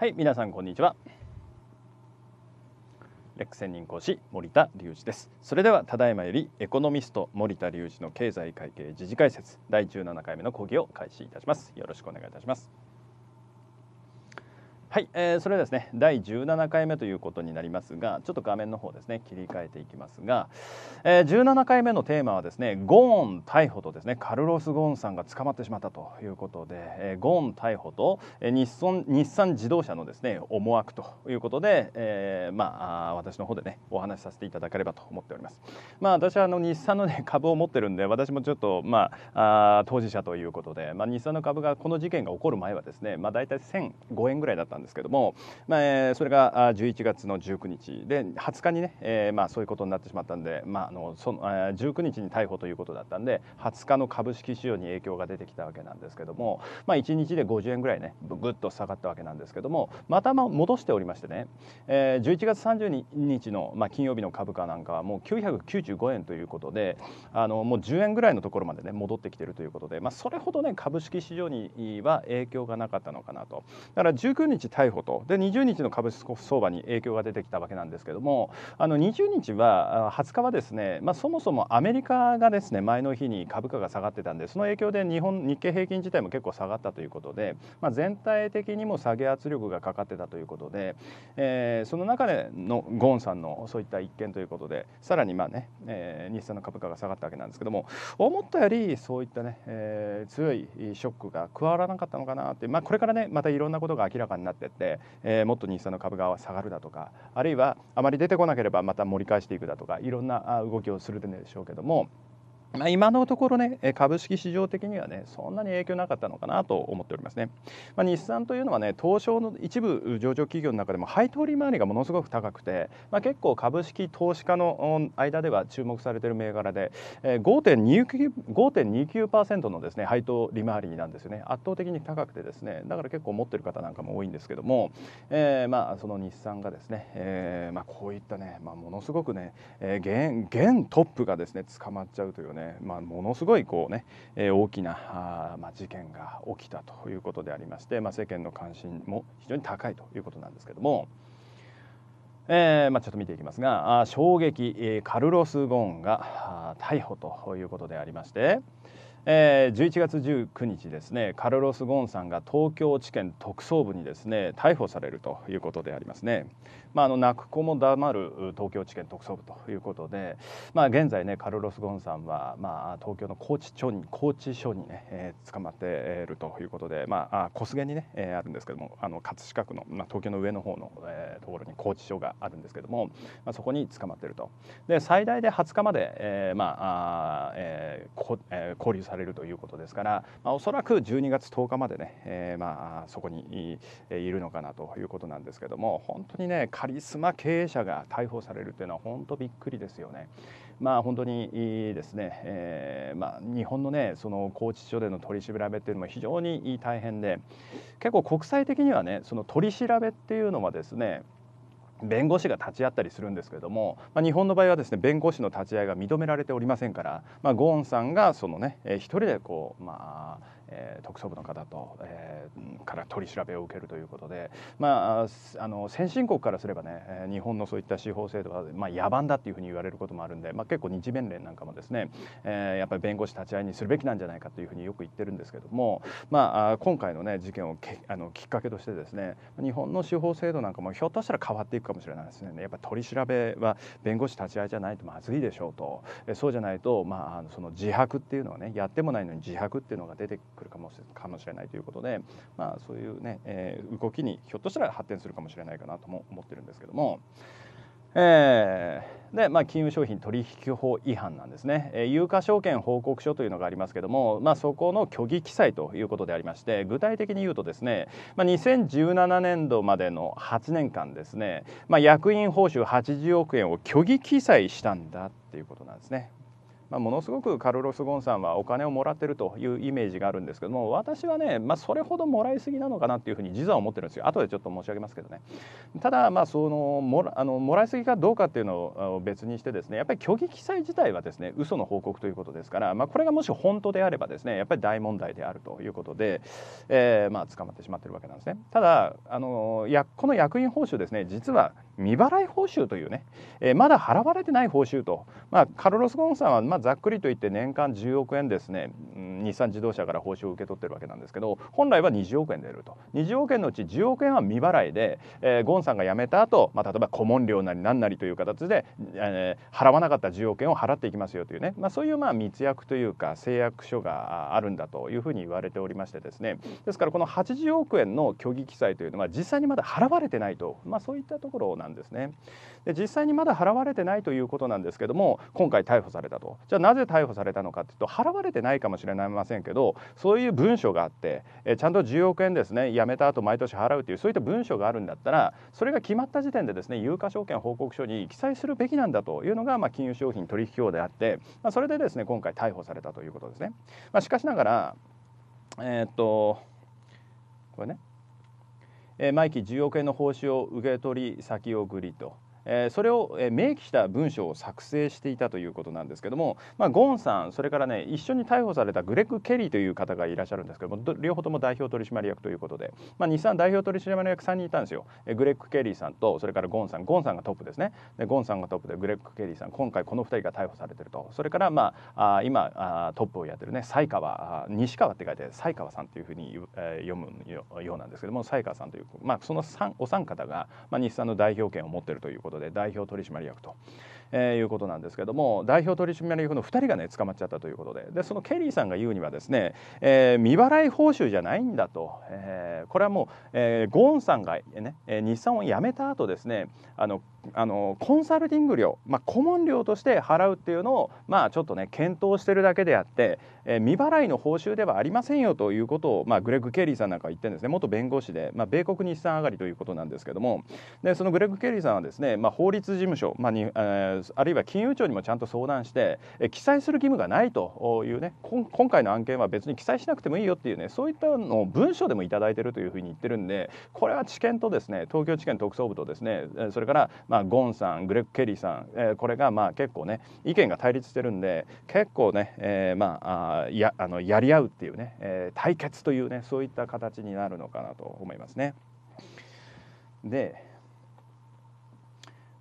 はい皆さんこんにちはレック専任講師森田隆二ですそれではただいまよりエコノミスト森田隆二の経済会計時事解説第17回目の講義を開始いたしますよろしくお願いいたしますはい、えー、それはですね第17回目ということになりますがちょっと画面の方ですね切り替えていきますが、えー、17回目のテーマはですねゴーン逮捕とですねカルロス・ゴーンさんが捕まってしまったということで、えー、ゴーン逮捕と、えー、日産日産自動車のですね思惑ということで、えー、まあ私の方でねお話しさせていただければと思っております。まあ私はあの日産のね 株を持ってるんで私もちょっとまああ当事者ということで、まあ、日産の株がこの事件が起こる前はですねまあ大体1005円ぐらいだったんですけども、まあ、えー、それが11月の19日で20日にね、えー、まあ、そういうことになってしまったんで、まあ、あのその19日に逮捕ということだったんで20日の株式市場に影響が出てきたわけなんですけども、まあ、1日で50円ぐらいねぐっと下がったわけなんですけどもまた戻しておりましてね、えー、11月30日の、まあ、金曜日の株価なんかはもう995円ということであのもう10円ぐらいのところまでね戻ってきてるということで、まあ、それほどね株式市場には影響がなかったのかなとだから19日逮捕とで20日の株式相場に影響が出てきたわけなんですけどもあの20日は20日はですね、まあ、そもそもアメリカがですね前の日に株価が下がってたんでその影響で日本日経平均自体も結構下がったということで、まあ、全体的にも下げ圧力がかかってたということで、えー、その中でのゴンさんのそういった一件ということでさらにまあね、えー、日産の株価が下がったわけなんですけども思ったよりそういったね、えー、強いショックが加わらなかったのかなって、まあ、これからねまたいろんなことが明らかになってってって、えー、もっと日産の株が下がるだとかあるいはあまり出てこなければまた盛り返していくだとかいろんな動きをするでしょうけどもまあ、今のところね株式市場的にはねそんなに影響なかったのかなと思っておりますね、まあ、日産というのはね東証の一部上場企業の中でも配当利回りがものすごく高くて、まあ、結構株式投資家の間では注目されている銘柄で5.29%のですね配当利回りなんですよね圧倒的に高くてですねだから結構持ってる方なんかも多いんですけども、えー、まあその日産がですね、えー、まあこういったね、まあ、ものすごくね現現トップがですね捕まっちゃうというねね、まあ、ものすごいこうね、えー、大きなあ、まあ、事件が起きたということでありまして、まあ、世間の関心も非常に高いということなんですけども。えーまあ、ちょっと見ていきますが衝撃、えー、カルロス・ゴーンが逮捕ということでありまして、えー、11月19日ですねカルロス・ゴーンさんが東京地検特捜部にですね逮捕されるということでありますね、まあ、あの泣く子も黙る東京地検特捜部ということで、まあ、現在ねカルロス・ゴーンさんは、まあ、東京の拘置庁に拘置所にね、えー、捕まっているということで、まあ、小菅にね、えー、あるんですけどもあの葛飾区の、まあ、東京の上の方の、えー、ところに拘置所があるんですけども、まあ、そこに捕まっているとで最大で20日まで、えーまああえーこえー、拘留されされるということですから、まあ、おそらく12月10日までね、えー、まあ、そこにいるのかなということなんですけども本当にねカリスマ経営者が逮捕されるというのは本当びっくりですよね。まあ、本当にいいですね、えー、まあ、日本のねその拘置所での取り調べっていうのも非常に大変で結構国際的にはねその取り調べっていうのはですね弁護士が立ち会ったりするんですけれども、まあ、日本の場合はですね弁護士の立ち会いが認められておりませんから、まあ、ゴーンさんがそのね一人でこう、まあ、えー、特捜部の方と、えー、から取り調べを受けるということで、まあ、あの先進国からすればね日本のそういった司法制度は、まあ、野蛮だっていうふうに言われることもあるんで、まあ、結構日弁連なんかもですね、えー、やっぱり弁護士立ち会いにするべきなんじゃないかというふうによく言ってるんですけども、まあ、今回の、ね、事件をけあのきっかけとしてですね日本の司法制度なんかもひょっとしたら変わっていくかもしれないですねやっぱ取り調べは弁護士立ち会いじゃないとまずいでしょうとえそうじゃないと、まあ、その自白っていうのはねやってもないのに自白っていうのが出てくる来るかもしれないということで、まあ、そういうね、えー、動きにひょっとしたら発展するかもしれないかなとも思ってるんですけども。えー、で、まあ、金融商品取引法違反なんですね、えー、有価証券報告書というのがありますけども、まあ、そこの虚偽記載ということでありまして具体的に言うとですね、まあ、2017年度までの8年間ですね、まあ、役員報酬80億円を虚偽記載したんだっていうことなんですね。まあ、ものすごくカルロス・ゴンさんはお金をもらってるというイメージがあるんですけども私はね、まあ、それほどもらいすぎなのかなっていうふうに実は思ってるんですよ後でちょっと申し上げますけどねただまあそのもらあのもらいすぎかどうかっていうのを別にしてですねやっぱり虚偽記載自体はですね嘘の報告ということですから、まあ、これがもし本当であればですねやっぱり大問題であるということで、えー、まあ捕まってしまってるわけなんですねただあのやこの役員報酬ですね実は未払い報酬というね、えー、まだ払われてない報酬と、まあ、カルロス・ゴンさんはまざっくりと言って年間10億円ですね、うん、日産自動車から報酬を受け取ってるわけなんですけど本来は20億円出ると20億円のうち10億円は未払いで、えー、ゴンさんが辞めた後、まあ例えば顧問料なり何なりという形で、えー、払わなかった10億円を払っていきますよというね、まあ、そういうまあ密約というか誓約書があるんだというふうに言われておりましてですねですからこの80億円の虚偽記載というのは実際にまだ払われてないと、まあ、そういったところなんですね。で実際にまだ払われてないということなんですけども今回逮捕されたとじゃあなぜ逮捕されたのかっていうと払われてないかもしれませんけどそういう文書があって、えちゃんと10億円ですね辞めた後毎年払うというそういった文書があるんだったらそれが決まった時点でですね有価証券報告書に記載するべきなんだというのが、まあ、金融商品取引法であって、まあ、それでですね今回逮捕されたということですね。まあ、しかしながらえー、っとこれね毎期10億円の報酬を受け取り先送りとえー、それを明記した文書を作成していたということなんですけども、まあ、ゴーンさんそれからね一緒に逮捕されたグレッグ・ケリーという方がいらっしゃるんですけども両方とも代表取締役ということで、まあ、日産代表取締役3人いたんですよ、えー、グレッグ・ケリーさんとそれからゴーンさんゴーンさんがトップですねでゴーンさんがトップでグレッグ・ケリーさん今回この2人が逮捕されてるとそれから、まあ、あ今あトップをやってるね西川西川って書いて西川さんというふうに、えー、読むようなんですけども西川さんという、まあ、そのお三方が、まあ、日産の代表権を持ってるということでで代表取締役とえー、いうことなんですけども代表取締役の2人がね捕まっちゃったということででそのケリーさんが言うにはですね、えー、未払い報酬じゃないんだと、えー、これはもう、えー、ゴーンさんが、ね、日産を辞めた後ですねあのあのコンサルティング料、まあ、顧問料として払うっていうのを、まあ、ちょっとね検討してるだけであって、えー、未払いの報酬ではありませんよということを、まあ、グレッグ・ケリーさんなんか言ってるんですね元弁護士で、まあ、米国日産上がりということなんですけどもでそのグレッグ・ケリーさんはですね、まあ、法律事務所、まあにえー、あるいは金融庁にもちゃんと相談して記載する義務がないというね今回の案件は別に記載しなくてもいいよっていうねそういったのを文書でも頂いてるというふうに言ってるんでこれは地検とですね東京地検特捜部とですねそれからまあゴンさんグレッグ・ケリーさんこれがまあ結構ね意見が対立してるんで結構ね、えー、まあやあのやり合うっていうね、えー、対決というねそういった形になるのかなと思いますね。で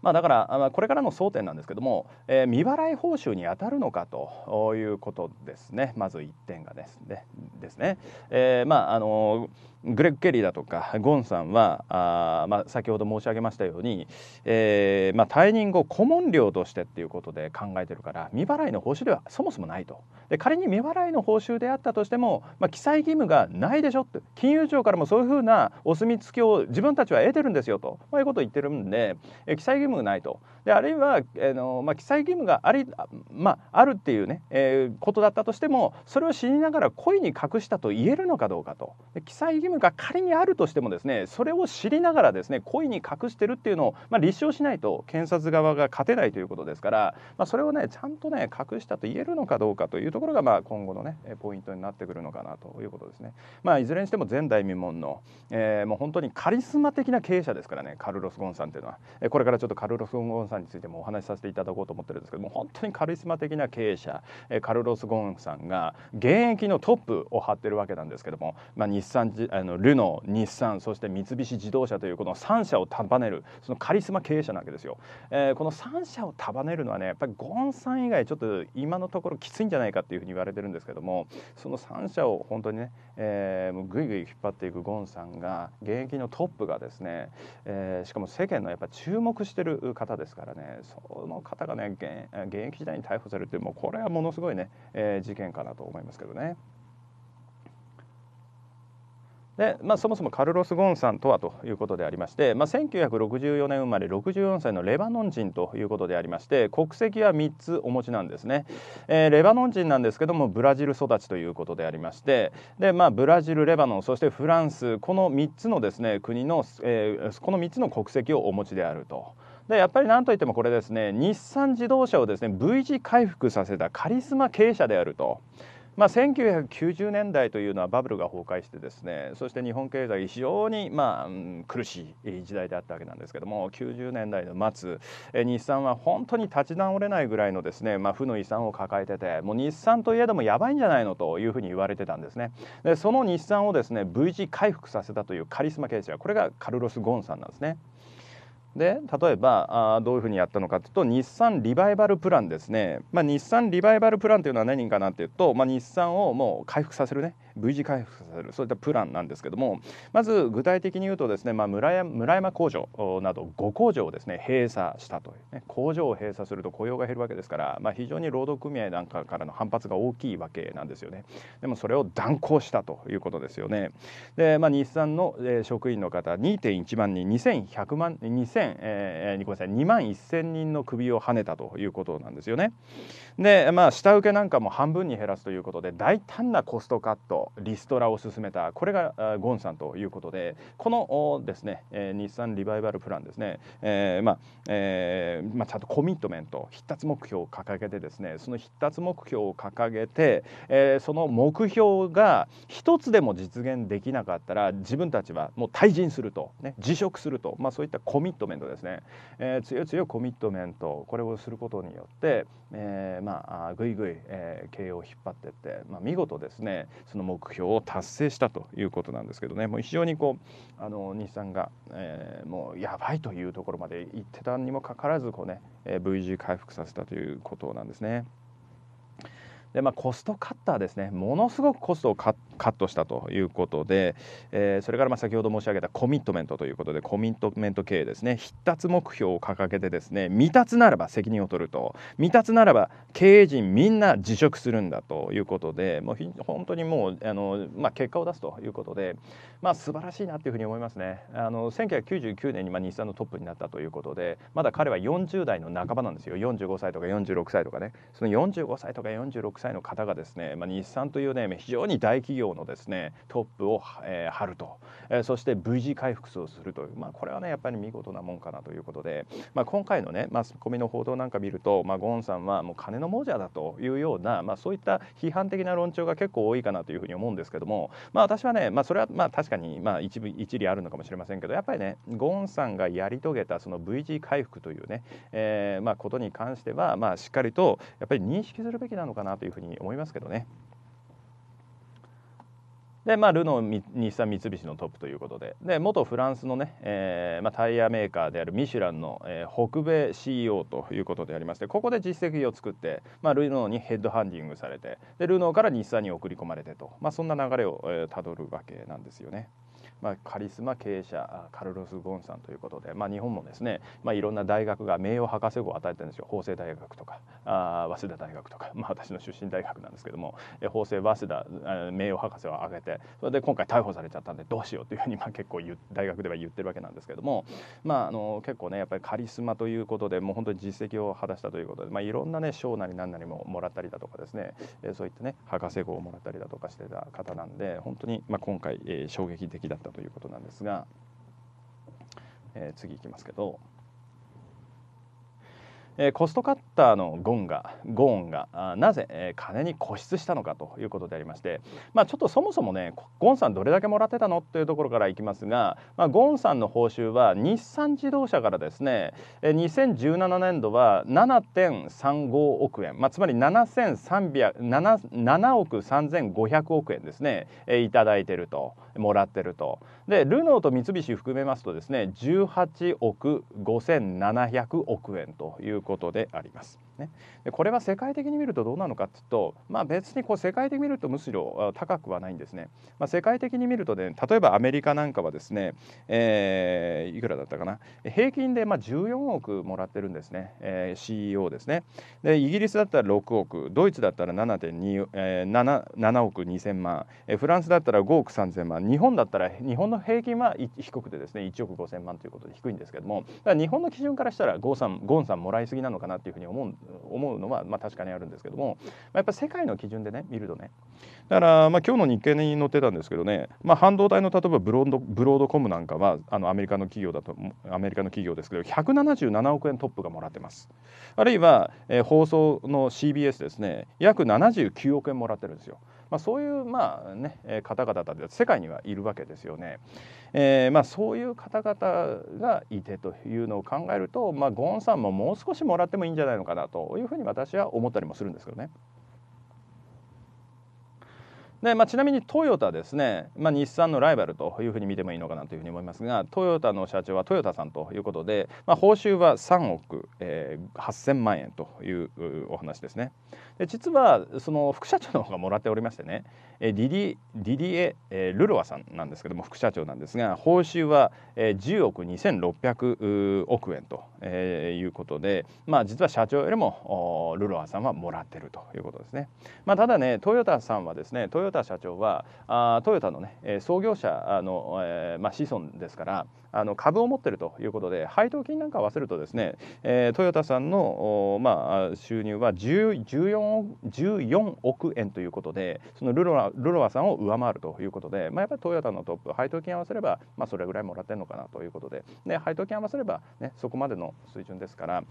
まあ、だからこれからの争点なんですけども、えー、未払い報酬に当たるのかということですねまず1点がですねですね、えー、まああのグレッグ・ケリーだとかゴンさんはあ、まあ、先ほど申し上げましたように、えーまあ、退任後顧問料としてっていうことで考えてるから未払いの報酬ではそもそもないとで仮に未払いの報酬であったとしても、まあ、記載義務がないでしょって金融庁からもそういうふうなお墨付きを自分たちは得てるんですよと、まあ、いうことを言ってるんでえ記載義務がないとであるいは、えーのまあ、記載義務があり、まあ、あるっていうね、えー、ことだったとしてもそれを知りながら故意に隠したと言えるのかどうかと。記載義務務が仮にあるとしてもですねそれを知りながらですね故意に隠してるっていうのを、まあ、立証しないと検察側が勝てないということですから、まあ、それをねちゃんとね隠したと言えるのかどうかというところが、まあ、今後のねポイントになってくるのかなということですね。まあ、いずれにしても前代未聞の、えー、もう本当にカリスマ的な経営者ですからねカルロス・ゴンさんというのはこれからちょっとカルロス・ゴンさんについてもお話しさせていただこうと思ってるんですけども本当にカリスマ的な経営者カルロス・ゴンさんが現役のトップを張ってるわけなんですけども、まあ、日産、えあのルノー日産そして三菱自動車というこの3社を束ねるそのカリスマ経営者なわけですよ、えー、この3社を束ねるのはねやっぱりゴンさん以外ちょっと今のところきついんじゃないかっていうふうに言われてるんですけどもその3社を本当にね、えー、もうぐいぐい引っ張っていくゴンさんが現役のトップがですね、えー、しかも世間のやっぱ注目してる方ですからねその方がね現役時代に逮捕されるってもうこれはものすごいね、えー、事件かなと思いますけどね。で、まあ、そもそもカルロス・ゴーンさんとはということでありまして、まあ、1964年生まれ64歳のレバノン人ということでありまして国籍は3つお持ちなんですね、えー、レバノン人なんですけどもブラジル育ちということでありましてで、まあ、ブラジルレバノンそしてフランスこの3つのですね国の、えー、この3つの国籍をお持ちであると。でやっぱり何といってもこれですね日産自動車をですね V 字回復させたカリスマ経営者であると。まあ、1990年代というのはバブルが崩壊してですねそして日本経済非常に、まあ、ん、苦しい時代であったわけなんですけども90年代の末え日産は本当に立ち直れないぐらいのですね、まあ、負の遺産を抱えててもう日産といえどもやばいんじゃないのというふうに言われてたんですねでその日産をですね V 字回復させたというカリスマ経営者これがカルロス・ゴーンさんなんですね。で例えばあどういうふうにやったのかというと日産リバイバルプランですね、まあ、日産リバイバルプランというのは何かなというと、まあ、日産をもう回復させるね V 字回復させるそういったプランなんですけどもまず具体的に言うとですね、まあ、村山村山工場など5工場をですね閉鎖したという、ね、工場を閉鎖すると雇用が減るわけですから、まあ、非常に労働組合なんかからの反発が大きいわけなんですよねでもそれを断行したということですよねで、まあ、日産の職員の方2.1万人2100万2000、えー、ごめんなさい2万1000人の首をはねたということなんですよねでまあ下請けなんかも半分に減らすということで大胆なコストカットリストラを進めたこれがゴンさんということでこのですね、日産リバイバルプランですね、えー、まあ、えー、まあ、ちゃんとコミットメント必達目標を掲げてですねその必達目標を掲げて、えその目標が一つでも実現できなかったら自分たちはもう退陣すると、ね、辞職すると、まあ、そういったコミットメントですね、え強い強いコミットメントこれをすることによって、えまあぐいぐい、え経営を引っ張ってって、まあ、見事ですねその目標を達成したということなんですけどねもう非常にこうあの日産が、えー、もうやばいというところまで行ってたにもかかわらずこう、ね、え V 字回復させたということなんですね。でまあ、コストカッターですねものすごくコストをカッカットしたということで、えー、それからまあ先ほど申し上げたコミットメントということでコミットメント経営ですね必達目標を掲げてですね未達ならば責任を取ると未達ならば経営陣みんな辞職するんだということでもう本当にもうあの、まあ、結果を出すということで、まあ、素晴らしいなというふうに思いますね。あの1999年にまあ日産のトップになったということでまだ彼は40代の半ばなんですよ45歳とか46歳とかねその45歳とか46歳の方がですね、まあ、日産というね非常に大企業上のですねトップを、えー、張ると、えー、そして V 字回復をするという、まあ、これはねやっぱり見事なもんかなということで、まあ、今回のねマスコミの報道なんか見ると、まあ、ゴーンさんはもう金の亡者だというような、まあ、そういった批判的な論調が結構多いかなというふうに思うんですけども、まあ、私はね、まあ、それはまあ確かにまあ一部一理あるのかもしれませんけどやっぱりねゴーンさんがやり遂げたその V 字回復というね、えーまあ、ことに関しては、まあ、しっかりとやっぱり認識するべきなのかなというふうに思いますけどね。でまあ、ルノー日産三菱のトップということでで元フランスのね、えーまあ、タイヤメーカーであるミシュランの、えー、北米 CEO ということでありましてここで実績を作って、まあ、ルノーにヘッドハンディングされてでルノーから日産に送り込まれてと、まあ、そんな流れをたど、えー、るわけなんですよね。まあ、カリスマ経営者カルロス・ゴンさんということで、まあ、日本もですね、まあ、いろんな大学が名誉博士号を与えてるんですよ法政大学とかあ早稲田大学とか、まあ、私の出身大学なんですけども法政早稲田名誉博士を挙げてそれで今回逮捕されちゃったんでどうしようというふうにまあ結構大学では言ってるわけなんですけども、まあ、あの結構ねやっぱりカリスマということでもう本当に実績を果たしたということで、まあ、いろんなね賞なり何なりももらったりだとかですねそういったね博士号をもらったりだとかしてた方なんで本当にまあ今回、えー、衝撃的だったということなんですが、えー、次いきますけどえコストカッターのゴンがゴーンがなぜ、え金に固執したのかということでありまして、まあ、ちょっとそもそもねゴンさんどれだけもらってたのっていうところからいきますが、まあ、ゴーンさんの報酬は日産自動車からですね、え2017年度は7.35億円、まあ、つまり7300 7, 7億3500億円ですね、えいただいてるともらってると。でルノーと三菱含めますとですね18億5700億円ということであります。ね。でこれは世界的に見るとどうなのかというと、まあ、別にこう世界的に見るとむしろ高くはないんですね。まあ、世界的に見るとね例えばアメリカなんかはですね、えー、いくらだったかな平均でまあ14億もらってるんですね、えー、CEO ですね。でイギリスだったら6億ドイツだったら7え 7, 7億2000万、えフランスだったら5億3000万日本だったら日本の平均は低くてですね1億5000万ということで低いんですけども日本の基準からしたらゴーさんゴンさんもらいすぎなのかなというふうに思うん思うのは、まあ、確かにあるんですけども、まあ、やっぱ世界の基準でね見るとねだから、まあ、今日の日経に載ってたんですけどね、まあ、半導体の例えばブロードブロードコムなんかはあのアメリカの企業だとアメリカの企業ですけど177億円トップがもらってますあるいは、えー、放送の CBS ですね約79億円もらってるんですよ。まあ、そういうまあ、ね、方々た世界にはいるわけですよね。えーまあ、そういう方々がいてというのを考えると、まあ、ゴーンさんももう少しもらってもいいんじゃないのかなというふうに私は思ったりもするんですけどね。でまあ、ちなみにトヨタですね、まあ、日産のライバルというふうに見てもいいのかなというふうに思いますがトヨタの社長はトヨタさんということで、まあ、報酬は3億、えー、8000万円というお話ですねで実はその副社長の方がもらっておりましてねディディディディエ、ルロアさんなんですけども副社長なんですが報酬は10億2600億円と、いうことで、まあ、実は社長よりもルロアさんはもらってるということですね、まあ、ただねトヨタさんはですねトヨヨタ社長はあトヨタの、ね、創業者の、えーまあ、子孫ですからあの株を持ってるということで配当金なんか合わせるとですね、えー、トヨタさんのお、まあ、収入は 14, 億14億円ということでそのルロワルロアさんを上回るということで、まあ、やっぱりトヨタのトップ配当金合わせれば、まあ、それぐらいもらってるのかなということでで配当金合わせれば、ね、そこまでの水準ですから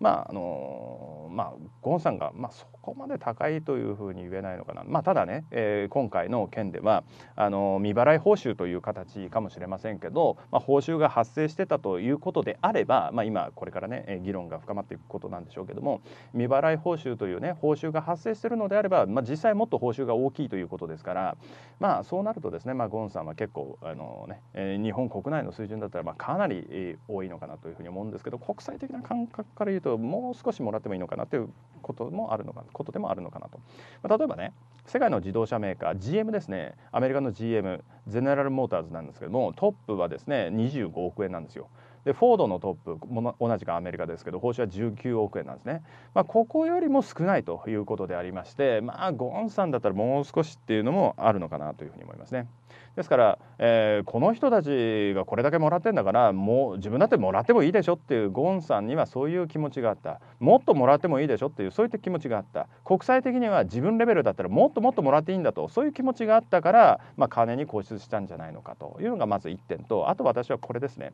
まああのーまあ、ゴンさんが、まあ、そこまで高いというふうに言えないのかな、まあ、ただね、えー、今回の件ではあの未払い報酬という形かもしれませんけど、まあ、報酬が発生してたということであれば、まあ、今これからね議論が深まっていくことなんでしょうけども未払い報酬というね報酬が発生してるのであれば、まあ、実際もっと報酬が大きいということですから、まあ、そうなるとですね、まあ、ゴンさんは結構あの、ねえ日本国内の水準だったらまあかなり多いのかなというふうに思うんですけど国際的な感覚から言うともう少しもらってもいいのかななということもあるのかことでもあるのかなと、まあ、例えばね世界の自動車メーカー GM ですねアメリカの GM ゼネラル・モーターズなんですけどもトップはですね25億円なんですよでフォードのトップも同じくアメリカですけど報酬は19億円なんですね、まあ、ここよりも少ないということでありましてまあゴーンさんだったらもう少しっていうのもあるのかなというふうに思いますね。ですから、えー、この人たちがこれだけもらってんだからもう自分だってもらってもいいでしょっていうゴンさんにはそういう気持ちがあったもっともらってもいいでしょっていうそういった気持ちがあった国際的には自分レベルだったらもっともっともらっていいんだとそういう気持ちがあったから、まあ、金に固執したんじゃないのかというのがまず1点とあと私はこれですね。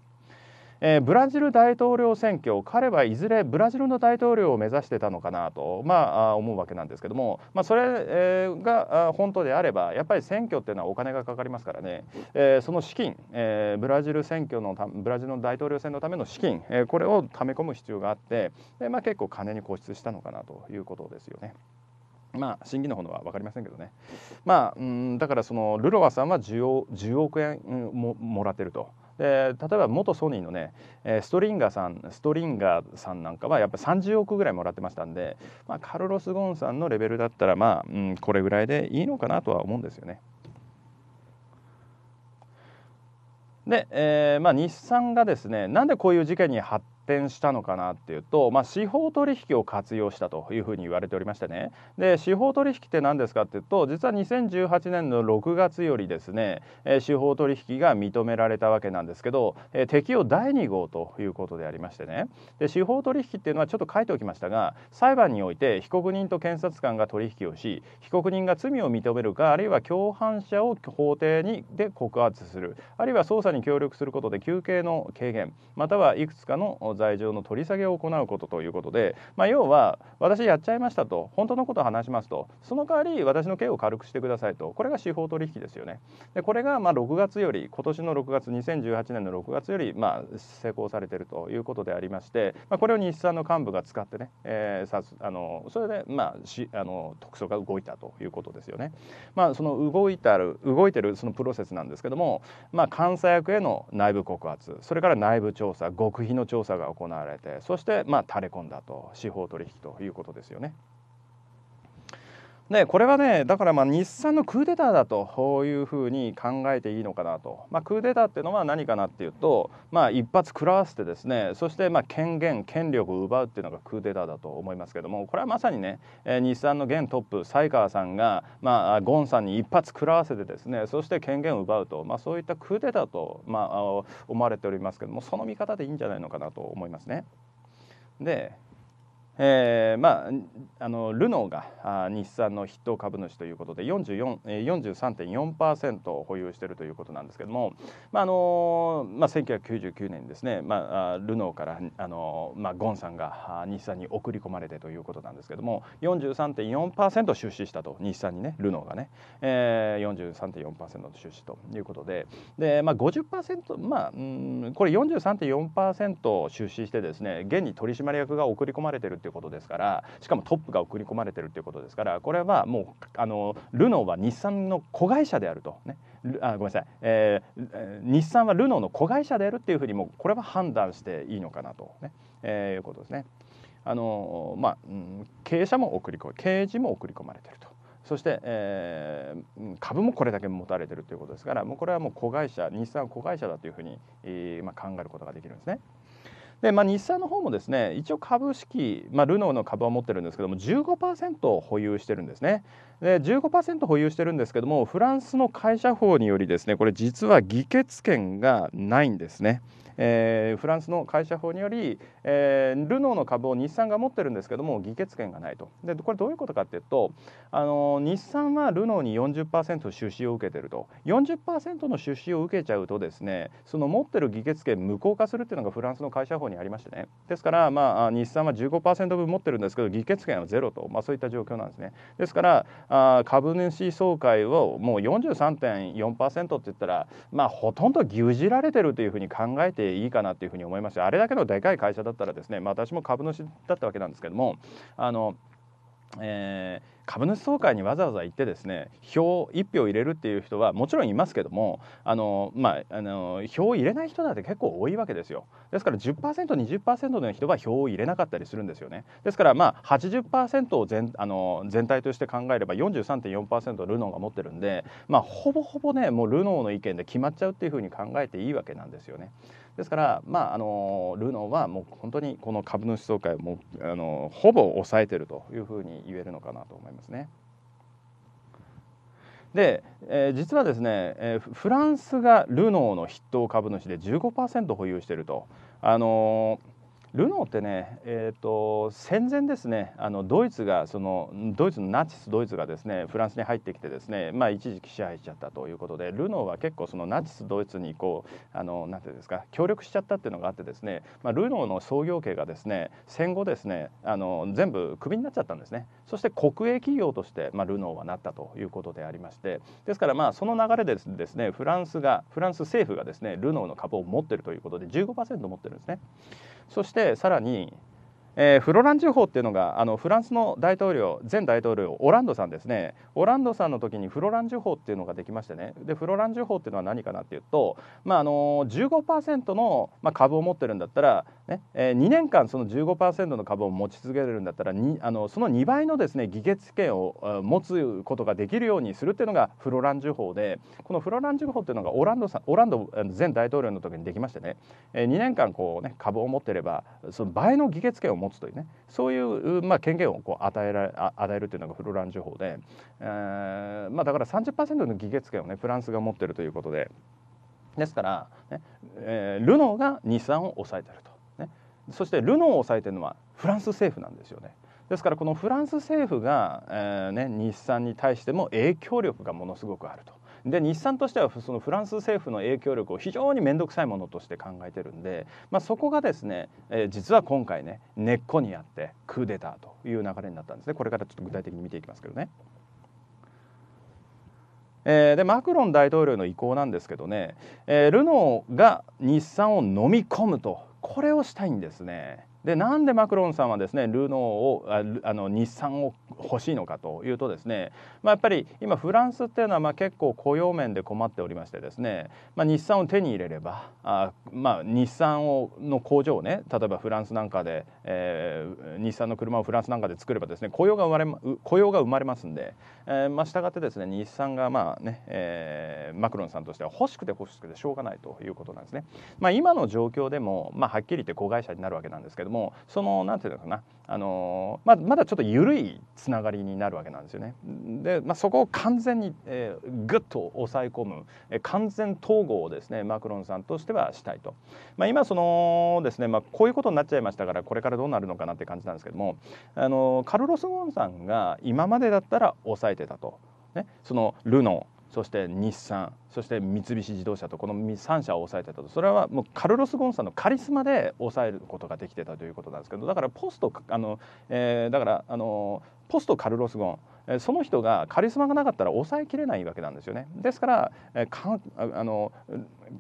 えー、ブラジル大統領選挙彼はいずれブラジルの大統領を目指してたのかなと、まあ、思うわけなんですけども、まあ、それ、えー、が本当であればやっぱり選挙っていうのはお金がかかりますからね、えー、その資金、えー、ブラジル選挙のブラジルの大統領選のための資金、えー、これをため込む必要があって、でまあ、結構金に固執したのかなということですよね。まあ、審議の方は分かりませんけどね、まあ、うんだからそのルロワさんは 10, 10億円ももらってると。で例えば元ソニーのねストリンガーさんストリンガーさんなんかはやっぱ30億ぐらいもらってましたんで、まあ、カルロス・ゴーンさんのレベルだったらまあ、うん、これぐらいでいいのかなとは思うんですよね。で、えーまあ、日産がですねなんでこういう事件に発展したのかなっていうと、まあ、司法取引を活用したというふうに言われておりましてねで司法取引って何ですかっていうと実は2018年の6月よりですね、え司法取引が認められたわけなんですけど、え適用第2号ということでありましてねで司法取引っていうのはちょっと書いておきましたが裁判において被告人と検察官が取引をし被告人が罪を認めるかあるいは共犯者を法廷にで告発するあるいは捜査に協力することで求刑の軽減またはいくつかの罪状の取り下げを行うことということで、まあ、要は私やっちゃいましたと本当のことを話しますとその代わり私の刑を軽くしてくださいとこれが司法取引ですよね。でこれがまあ6月より今年の6月2018年の6月よりまあ施行されているということでありまして、まあ、これを日産の幹部が使ってね、えー、さすあのそれでまあしあの特捜が動いたということですよね。まあ、その動いてある動いてるそのプロセスなんですけども、まあ、監査役への内部告発それから内部調査極秘の調査が行われてそしてまあ垂れ込んだと司法取引ということですよね。でこれはねだからまあ日産のクーデターだというふうに考えていいのかなと、まあ、クーデターっていうのは何かなっていうと、まあ、一発食らわせてですねそしてまあ権限権力を奪うっていうのがクーデターだと思いますけどもこれはまさにね、えー、日産の現トップ才川さんが、まあ、ゴンさんに一発食らわせてですねそして権限を奪うと、まあ、そういったクーデターと、まあ、思われておりますけどもその見方でいいんじゃないのかなと思いますね。でえー、まあ、あのルノーがあ日産の筆頭株主ということで43.4%を保有しているということなんですけども、まああのまあ、1999年ですね、まあ、ルノーからあの、まあ、ゴンさんが日産に送り込まれてということなんですけども43.4%出資したと日産にねルノーがね、えー、43.4%の出資ということでで、まあ50%、まあうんこれ43.4%出資してですね現に取締役が送り込まれてるってていうことですからしかもトップが送り込まれてるっていうことですからこれはもうあのルノーは日産の子会社であるとねあごめんなさい、えー、日産はルノーの子会社であるっていうふうにもうこれは判断していいのかなとね、えー、いうことですね。あのまあ、経営者も送り込経営も送り込まれてると。そして、えー、株もこれだけ持たれてるということですからもうこれはもう子会社日産は子会社だというふうに、えーまあ、考えることができるんですね。で、まあ、日産の方もですね一応株式、まあ、ルノーの株を持ってるんですけども15%保有してるんですねで15%保有してるんですけどもフランスの会社法によりですねこれ実は議決権がないんですね。えー、フランスの会社法により、えー、ルノーの株を日産が持ってるんですけども議決権がないとでこれどういうことかっていうとあの日産はルノーに40%出資を受けてると40%の出資を受けちゃうとですねその持ってる議決権無効化するっていうのがフランスの会社法にありましてねですからまあ日産は15%分持ってるんですけど議決権はゼロと、まあ、そういった状況なんですねですからあ株主総会をもう43.4%って言ったらまあほとんど牛耳られてるというふうに考えてていいかなというふうに思いましたあれだけのでかい会社だったらですね、まあ、私も株主だったわけなんですけどもあのえー、株主総会にわざわざ行ってですね票1票入れるっていう人はもちろんいますけどもあの、まあ、あの票を入れない人だって結構多いわけですよですから 10%20% の人は票を入れなかったりするんですよねですからまあ80%を全あの全体として考えれば43.4%ルノーが持ってるんで、まあ、ほぼほぼねもうルノーの意見で決まっちゃうっていうふうに考えていいわけなんですよね。ですから、まあ、あのルノーはもう本当にこの株主総会をもうあのほぼ抑えてるというふうに言えるのかなと思いますね。で、えー、実はですね、えー、フランスがルノーの筆頭株主で15%保有していると。あのールノーってね、えーと、戦前ですねあのドイツがそのドイツのナチスドイツがですねフランスに入ってきてですね、まあ、一時期支配しちゃったということでルノーは結構そのナチスドイツにこうあのなんていうんですか協力しちゃったっていうのがあってですね、まあ、ルノーの創業家がですね戦後ですねあの全部クビになっちゃったんですねそして国営企業として、まあ、ルノーはなったということでありましてですからまあその流れでですねフランスがフランス政府がですねルノーの株を持ってるということで15%持ってるんですね。そしてさらにえー、フロラン地方っていうのがあのフランスの大統領前大統領オランドさんですねオランドさんの時にフロラン地方っていうのができましてねでフロラン地方っていうのは何かなっていうと、まあ、あの15%の、まあ、株を持ってるんだったらねえー、2年間その15%の株を持ち続けるんだったらにあのその2倍のですね議決権を持つことができるようにするっていうのがフロラン地方でこのフロラン地方っていうのがオランドさんオランド前大統領の時にできましてね、えー、2年間こうね株を持ってればその倍の議決権を持つというねそういう、まあ、権限をこう与えられ与えるというのがフロラン情報で、えーまあ、だから30%の議決権をねフランスが持っているということでですからね、ねえー、ルノーが日産を抑えてると、ね、そしてルノーを抑えてるのはフランス政府なんですよね。ですからこのフランス政府が、えーね、日産に対しても影響力がものすごくあると。で日産としてはそのフランス政府の影響力を非常に面倒くさいものとして考えてるんで、まあ、そこがですね、えー、実は今回ね根っこにあってクーデターという流れになったんですねこれからちょっと具体的に見ていきますけどね。えー、でマクロン大統領の意向なんですけどね、えー、ルノーが日産を飲み込むとこれをしたいんですね。でなんでマクロンさんはですねルノーをあの日産を欲しいのかというとですね、まあ、やっぱり今フランスっていうのはまあ結構雇用面で困っておりましてですね、まあ、日産を手に入れればあ、まあ、日産をの工場をね例えばフランスなんかで、えー、日産の車をフランスなんかで作ればですね雇用が生まれ雇用が生まれますんで、えーまあ、したがってですね日産がまあね、えー、マクロンさんとしては欲しくて欲しくてしょうがないということなんですね。まあ、今の状況でも、まあ、はっきり言って子会社になるわけなんですけどどもそのなんていうのかなあのままだちょっと緩いつながりになるわけなんですよね。で、まあ、そこを完全に、えー、ぐっと抑え込む、えー、完全統合をですねマクロンさんとしてはしたいと、まあ、今そのですね、まあ、こういうことになっちゃいましたからこれからどうなるのかなって感じなんですけどもあのカルロス・ゴンさんが今までだったら抑えてたと、ね、そのルノーそして日産そして三菱自動車とこの3社を抑えてたとそれはもうカルロス・ゴンさんのカリスマで抑えることができてたということなんですけどだからポストあの、えー、だからあのポストカルロス・ゴンその人がカリスマがなかったら抑えきれないわけなんですよね。ですからあの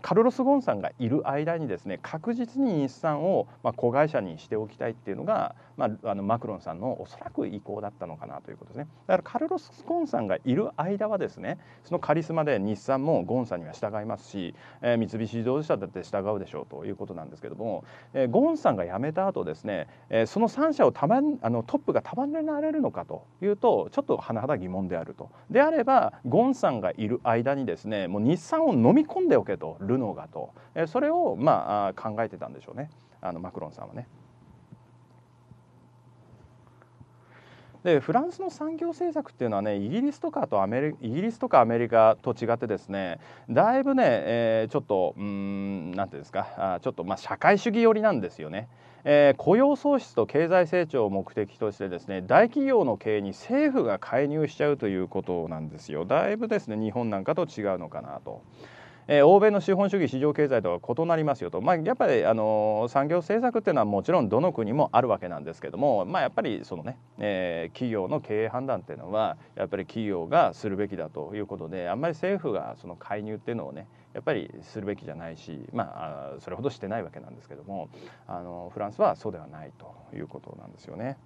カルロス・ゴンさんがいる間にですね確実に日産を、まあ、子会社にしておきたいっていうのが、まあ、あのマクロンさんのおそらく意向だったのかなということですねだからカルロス・ゴンさんがいる間はですねそのカリスマで日産もゴンさんには従いますし、えー、三菱自動車だって従うでしょうということなんですけども、えー、ゴンさんが辞めた後ですね、えー、その3社をたまあのトップが束ねられるのかというとちょっと甚だ疑問であると。であればゴンさんがいる間にですねもう日産を飲み込んでおけとルノーがと、えそれを、まあ、考えてたんでしょうねあのマクロンさんはね。でフランスの産業政策っていうのはねイギリスとかとアメリイギリスとかアメリカと違ってですねだいぶね、えー、ちょっとうんなんていうんですかあちょっとまあ社会主義寄りなんですよね。えー、雇用創出と経済成長を目的としてですね大企業の経営に政府が介入しちゃうということなんですよだいぶですね日本なんかと違うのかなと。えー、欧米の資本主義市場経済とは異なりますよと、まあ、やっぱり、あのー、産業政策っていうのはもちろんどの国もあるわけなんですけども、まあ、やっぱりそのね、えー、企業の経営判断っていうのはやっぱり企業がするべきだということであんまり政府がその介入っていうのをねやっぱりするべきじゃないし、まあ、それほどしてないわけなんですけどもあのフランスはそうではないということなんですよね。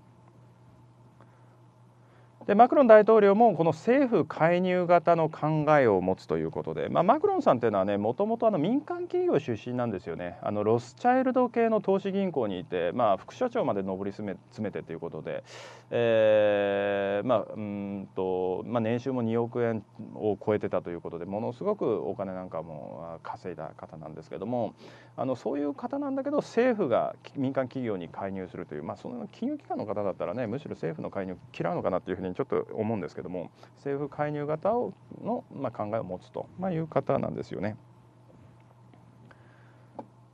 でマクロン大統領もこの政府介入型の考えを持つということで、まあ、マクロンさんというのはねもともと民間企業出身なんですよねあのロスチャイルド系の投資銀行にいて、まあ、副社長まで上り詰め詰めてということで、えーまあうんとまあ、年収も2億円を超えてたということでものすごくお金なんかも稼いだ方なんですけどもあのそういう方なんだけど政府が民間企業に介入するという、まあ、その金融機関の方だったらねむしろ政府の介入嫌うのかなというふうににちょっと思うんですけども政府介入型をの、まあ、考えを持つと、まあ、いう方なんですよね。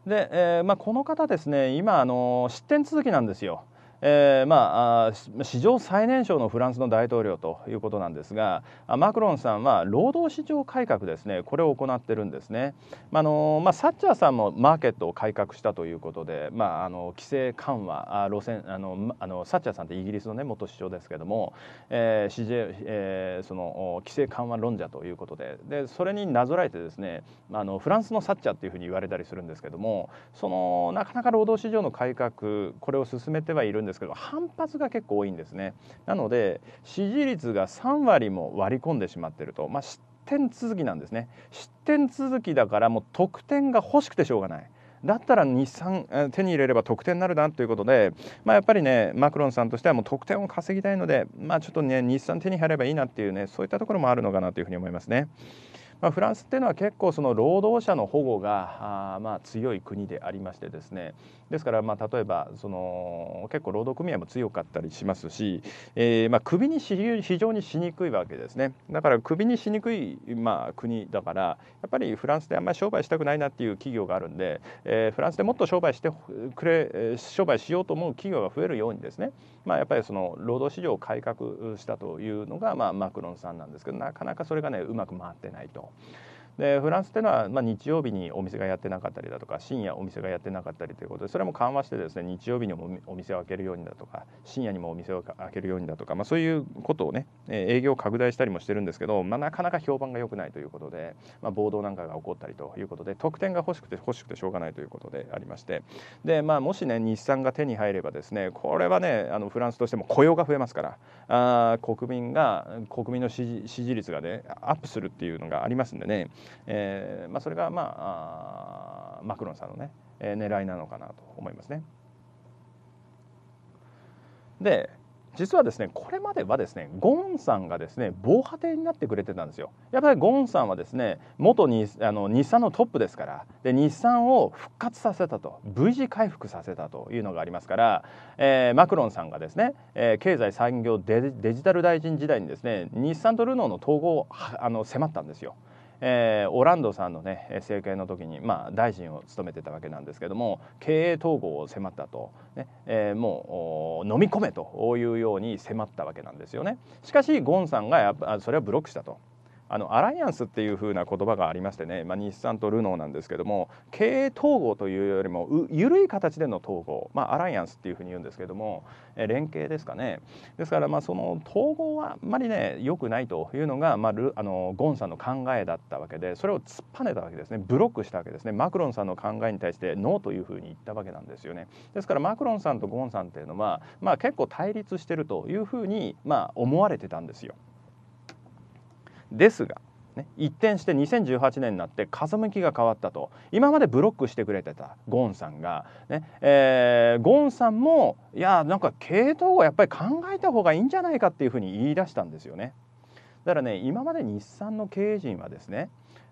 で、えーまあ、この方ですね今あの失点続きなんですよ。えー、まあ、史上最年少のフランスの大統領ということなんですがマクロンさんは労働市場改革ですねこれを行ってるんですね。まあのまあ、サッチャーさんもマーケットを改革したということで、まあ、あの規制緩和路線あのあのサッチャーさんってイギリスの、ね、元首相ですけども、えー市えー、その規制緩和論者ということででそれになぞらえてですねあのフランスのサッチャーっていうふうに言われたりするんですけどもそのなかなか労働市場の改革これを進めてはいるんですですけど反発が結構多いんですねなので支持率が3割も割り込んでしまってると、まあ、失点続きなんですね失点続きだからもう得点が欲しくてしょうがないだったら日産手に入れれば得点になるなということで、まあ、やっぱりねマクロンさんとしてはもう得点を稼ぎたいので、まあ、ちょっとね日産手に入ればいいなっていうねそういったところもあるのかなというふうに思いますね。まあ、フランスっていうのは結構その労働者の保護があまあ強い国でありましてですね、ですから、まあ、例えばその結構労働組合も強かったりしますし、えーまあ、首にし非常にしにくいわけですねだから首にしにくい、まあ、国だからやっぱりフランスであんまり商売したくないなっていう企業があるんで、えー、フランスでもっと商売してくれ商売しようと思う企業が増えるようにですね、まあ、やっぱりその労働市場を改革したというのが、まあ、マクロンさんなんですけどなかなかそれがねうまく回ってないと。でフランスっていうのは、まあ、日曜日にお店がやってなかったりだとか深夜お店がやってなかったりということでそれも緩和してですね日曜日にもお店を開けるようにだとか深夜にもお店を開けるようにだとか、まあ、そういうことをね営業を拡大したりもしてるんですけど、まあ、なかなか評判が良くないということで、まあ、暴動なんかが起こったりということで得点が欲しくて欲しくてしょうがないということでありましてで、まあ、もしね日産が手に入ればですねこれはねあのフランスとしても雇用が増えますからあ国民が国民の支持率がねアップするっていうのがありますんでねえーまあ、それが、まあ、あマクロンさんのね、えー、狙いなのかなと思いますね。で実はですねこれまではですねゴーンさんがですね防波堤になってくれてたんですよやっぱりゴーンさんはですね元にあの日産のトップですからで日産を復活させたと V 字回復させたというのがありますから、えー、マクロンさんがですね、えー、経済産業デジタル大臣時代にですね日産とルノーの統合をあの迫ったんですよ。えー、オランドさんのね政権の時に、まあ、大臣を務めてたわけなんですけども経営統合を迫ったと、ねえー、もう飲み込めというように迫ったわけなんですよね。しかしゴンさんがやっぱそれはブロックしたと。あのアライアンスっていう風な言葉がありましてね、まあ、日産とルノーなんですけども経営統合というよりも緩い形での統合、まあ、アライアンスっていう風に言うんですけども連携ですかねですからまあその統合はあんまりね良くないというのが、まあ、あのゴンさんの考えだったわけでそれを突っぱねたわけですねブロックしたわけですねマクロンさんの考えに対してノーという風に言ったわけなんですよねですからマクロンさんとゴンさんっていうのは、まあ、結構対立してるという風にまあ思われてたんですよ。ですが、ね、一転して2018年になって風向きが変わったと今までブロックしてくれてたゴンさんがね、えー、ゴンさんもいやなんか系統をやっぱり考えた方がいいんじゃないかっていうふうに言い出したんですよね。だからね今まで日産の経営陣はですね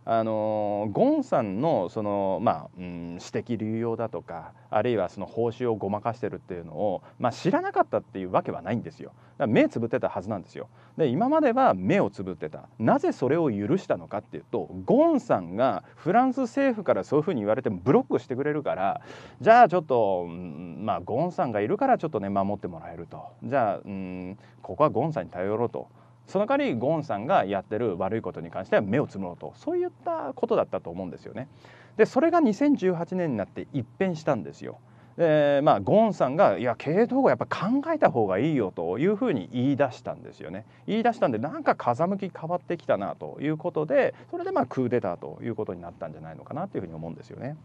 あのゴンさんのその、まあうん、私的流用だとかあるいはその報酬をごまかしてるっていうのを、まあ、知らなかったっていうわけはないんですよ。だから目つぶってたはずなんですよ。で今までは目をつぶってたなぜそれを許したのかっていうとゴンさんがフランス政府からそういうふうに言われてもブロックしてくれるからじゃあちょっと、まあ、ゴンさんがいるからちょっとね守ってもらえるとじゃあ、うん、ここはゴンさんに頼ろうと。その代わりゴーンさんがやってる悪いことに関しては目をつむろうとそういったことだったと思うんですよね。でそれが2018年になって一変したんですよ。えー、まあ、ゴーンさんがいや経営統合やっぱ考えた方がいいよというふうに言い出したんですよね言い出したんでなんか風向き変わってきたなということでそれでまあクーデターということになったんじゃないのかなというふうに思うんですよね。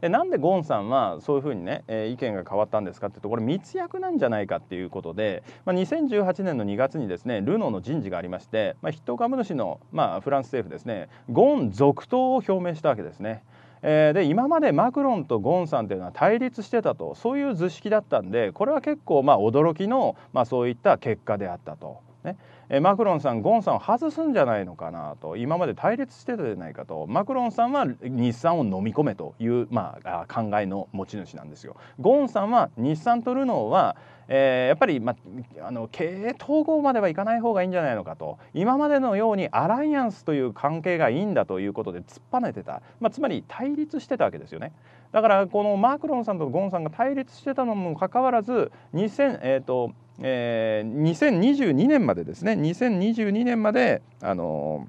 でなんでゴンさんはそういうふうにね、えー、意見が変わったんですかっていうとこれ密約なんじゃないかっていうことで、まあ、2018年の2月にですねルノーの人事がありまして、まあ、筆頭株主の、まあ、フランス政府ですねゴン続投を表明したわけですね。で今までマクロンとゴンさんというのは対立してたとそういう図式だったんでこれは結構まあ驚きの、まあ、そういった結果であったと。ねマクロンさんゴンさんを外すんじゃないのかなと今まで対立してたじゃないかとマクロンさんは日産を飲み込めという、まあ、考えの持ち主なんですよ。ゴンさんは日産とルノーはえー、やっぱり、まあ、あの経営統合まではいかない方がいいんじゃないのかと今までのようにアライアンスという関係がいいんだということで突っぱねてた、まあ、つまり対立してたわけですよね。だからこのマクロンさんとゴンさんが対立してたのもかかわらず2000、えーとえー、2022年までですね2022年まであの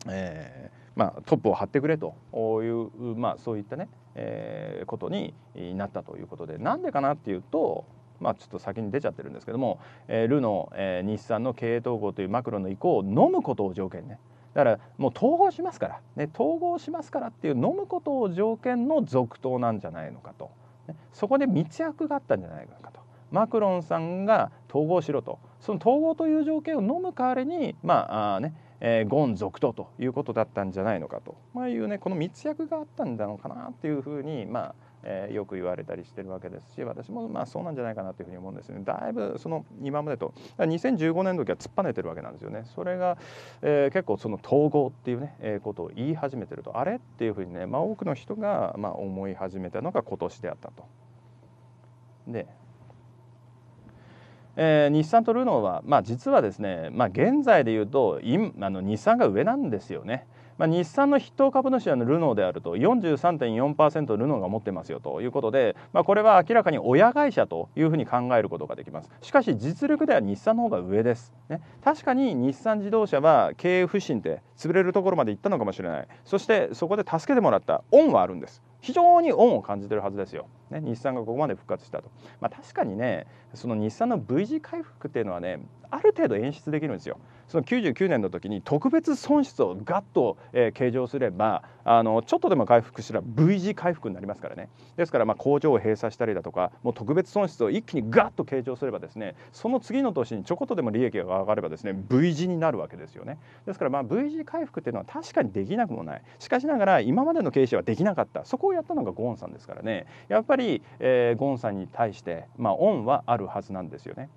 ー、えーまあ、トップを張ってくれという、まあ、そういったね、えー、ことになったということでなんでかなっていうと、まあ、ちょっと先に出ちゃってるんですけども、えー、ルノー、えー、日産の経営統合というマクロの意向を飲むことを条件ねだからもう統合しますから、ね、統合しますからっていう飲むことを条件の続投なんじゃないのかと、ね、そこで密約があったんじゃないかと。マクロンさんが統合しろとその統合という条件を飲む代わりにまあねえー、ゴン続投ということだったんじゃないのかと、まあ、いうねこの密約があったんだろうかなっていうふうに、まあえー、よく言われたりしてるわけですし私もまあそうなんじゃないかなというふうに思うんですねだいぶその今までと2015年の時は突っぱねてるわけなんですよねそれが、えー、結構その統合っていうね、えー、ことを言い始めてるとあれっていうふうにね、まあ、多くの人がまあ思い始めたのが今年であったと。でえー、日産とルノーは、まあ、実はですね、まあ、現在でいうとあの日産が上なんですよね。まあ、日産の筆頭株主はルノーであると43.4%ルノーが持ってますよということで、まあ、これは明らかに親会社というふうに考えることができますしかし実力では日産の方が上です、ね、確かに日産自動車は経営不振で潰れるところまで行ったのかもしれないそしてそこで助けてもらった恩はあるんです非常に恩を感じてるはずですよ、ね、日産がここまで復活したと、まあ、確かにねその日産の V 字回復っていうのはねある程度演出できるんですよ。その99年の時に特別損失をガッと、えー、計上すればあのちょっとでも回復したら V 字回復になりますからねですからまあ工場を閉鎖したりだとかもう特別損失を一気にガッと計上すればですねその次の年にちょこっとでも利益が上がればですね V 字になるわけですよねですからまあ V 字回復っていうのは確かにできなくもないしかしながら今までの経営者はできなかったそこをやったのがゴーンさんですからねやっぱり、えー、ゴーンさんに対して、まあ、恩はあるはずなんですよね。